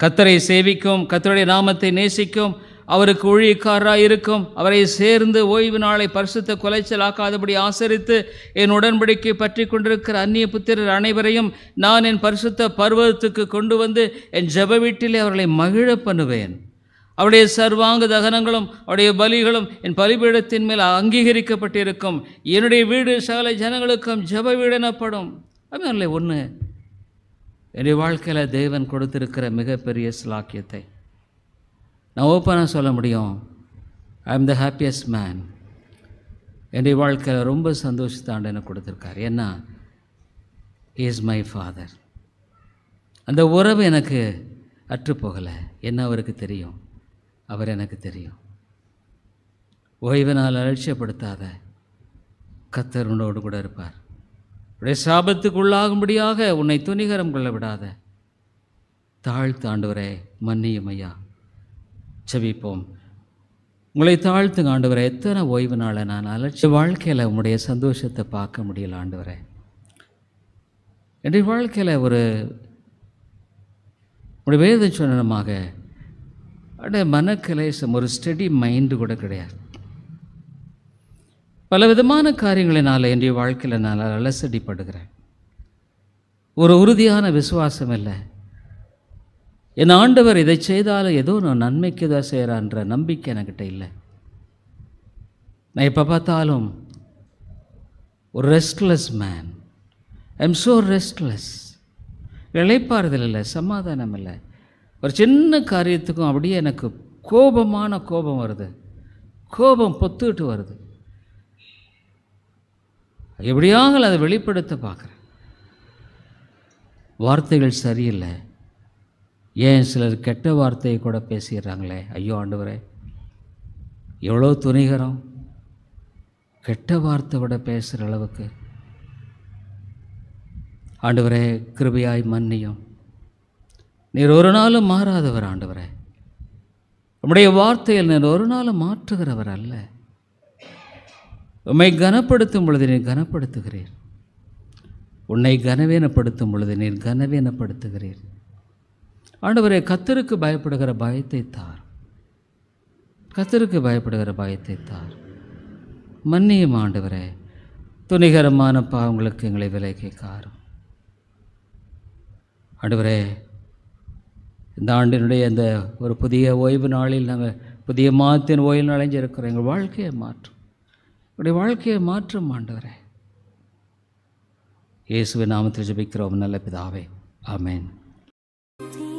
கத்தரை சேவிக்கும் கத்தருடைய நாமத்தை நேசிக்கும் அவருக்கு ஊழியக்காரராக இருக்கும் அவரை சேர்ந்து ஓய்வு நாளை பரிசுத்த ஆக்காதபடி ஆசரித்து என் உடன்படிக்கை பற்றி கொண்டிருக்கிற அந்நிய புத்திரர் அனைவரையும் நான் என் பரிசுத்த பருவத்துக்கு கொண்டு வந்து என் ஜப வீட்டிலே அவர்களை மகிழ பண்ணுவேன் அவருடைய சர்வாங்க தகனங்களும் அவருடைய பலிகளும் என் பலிபீடத்தின் மேல் அங்கீகரிக்கப்பட்டிருக்கும் என்னுடைய வீடு சகல ஜனங்களுக்கும் ஜப வீடு எனப்படும் அப்படின்னு ஒன்று என்னுடைய வாழ்க்கையில் தேவன் கொடுத்திருக்கிற மிகப்பெரிய சிலாக்கியத்தை நான் ஓப்பனாக சொல்ல முடியும் I am the happiest man என்னுடைய வாழ்க்கையில் ரொம்ப சந்தோஷத்தை ஆண்டு எனக்கு கொடுத்துருக்காரு ஏன்னா இஸ் மை ஃபாதர் அந்த உறவு எனக்கு அற்று போகலை என்ன அவருக்கு தெரியும் அவர் எனக்கு தெரியும் ஓய்வினால் அலட்சியப்படுத்தாத கத்தர் உன்னோடு கூட இருப்பார் உடைய சாபத்துக்குள்ளாகும்படியாக உன்னை துணிகரம் கொள்ள விடாத தாழ்த்தாண்டவரே மன்னியும் ஐயா செபிப்போம் உங்களை தாழ்த்துங்க ஆண்டு வர எத்தனை ஓய்வு நாளை நான் அலட்சிய வாழ்க்கையில் உங்களுடைய சந்தோஷத்தை பார்க்க முடியல ஆண்டு வர என்னுடைய வாழ்க்கையில் ஒரு உங்களுடைய வேத சொன்னமாக அப்படியே மனக்கலேசம் ஒரு ஸ்டடி மைண்டு கூட கிடையாது பல விதமான காரியங்களினால் என்னுடைய வாழ்க்கையில் நான் அலசடிப்படுகிறேன் ஒரு உறுதியான விசுவாசம் இல்லை என் ஆண்டவர் இதை செய்தாலும் ஏதோ நான் நன்மைக்கு தான் செய்கிறான்ற நம்பிக்கை என்கிட்ட இல்லை நான் எப்போ பார்த்தாலும் ஒரு restless man I'm so restless இழைப்பாறுதல் இல்லை சமாதானம் இல்லை ஒரு சின்ன காரியத்துக்கும் அப்படியே எனக்கு கோபமான கோபம் வருது கோபம் பொத்துக்கிட்டு வருது எப்படியாங்கள் அதை வெளிப்படுத்த பார்க்குறேன் வார்த்தைகள் சரியில்லை ஏன் சிலர் கெட்ட வார்த்தையை கூட பேசிடுறாங்களே ஐயோ ஆண்டவரே எவ்வளோ துணிகரம் கெட்ட வார்த்தை விட பேசுகிற அளவுக்கு ஆண்டவரே கிருபையாய் மன்னியும் நீர் ஒரு நாளும் மாறாதவர் ஆண்டவரே உம்முடைய வார்த்தையில் நீர் ஒரு நாளும் மாற்றுகிறவர் அல்ல உம்மை கனப்படுத்தும் பொழுது நீர் கனப்படுத்துகிறீர் உன்னை கனவீனப்படுத்தும் பொழுது நீர் கனவீனப்படுத்துகிறீர் ஆண்டவரே கத்தருக்கு பயப்படுகிற பயத்தை தார் கத்தருக்கு பயப்படுகிற பயத்தை தார் மன்னியும் ஆண்டவரே துணிகரமான பாவங்களுக்கு எங்களை விலைக்கு காரும் ஆண்டவரே இந்த ஆண்டினுடைய இந்த ஒரு புதிய ஓய்வு நாளில் நாங்கள் புதிய மாதத்தின் ஓய்வு நாளைஞ்சிருக்கிறோம் எங்கள் வாழ்க்கையை மாற்றும் எங்களுடைய வாழ்க்கையை மாற்றும் ஆண்டவரே இயேசுவின் நாமத்தில் ஜபிக்கிறோம் நல்ல பிதாவே ஆமேன்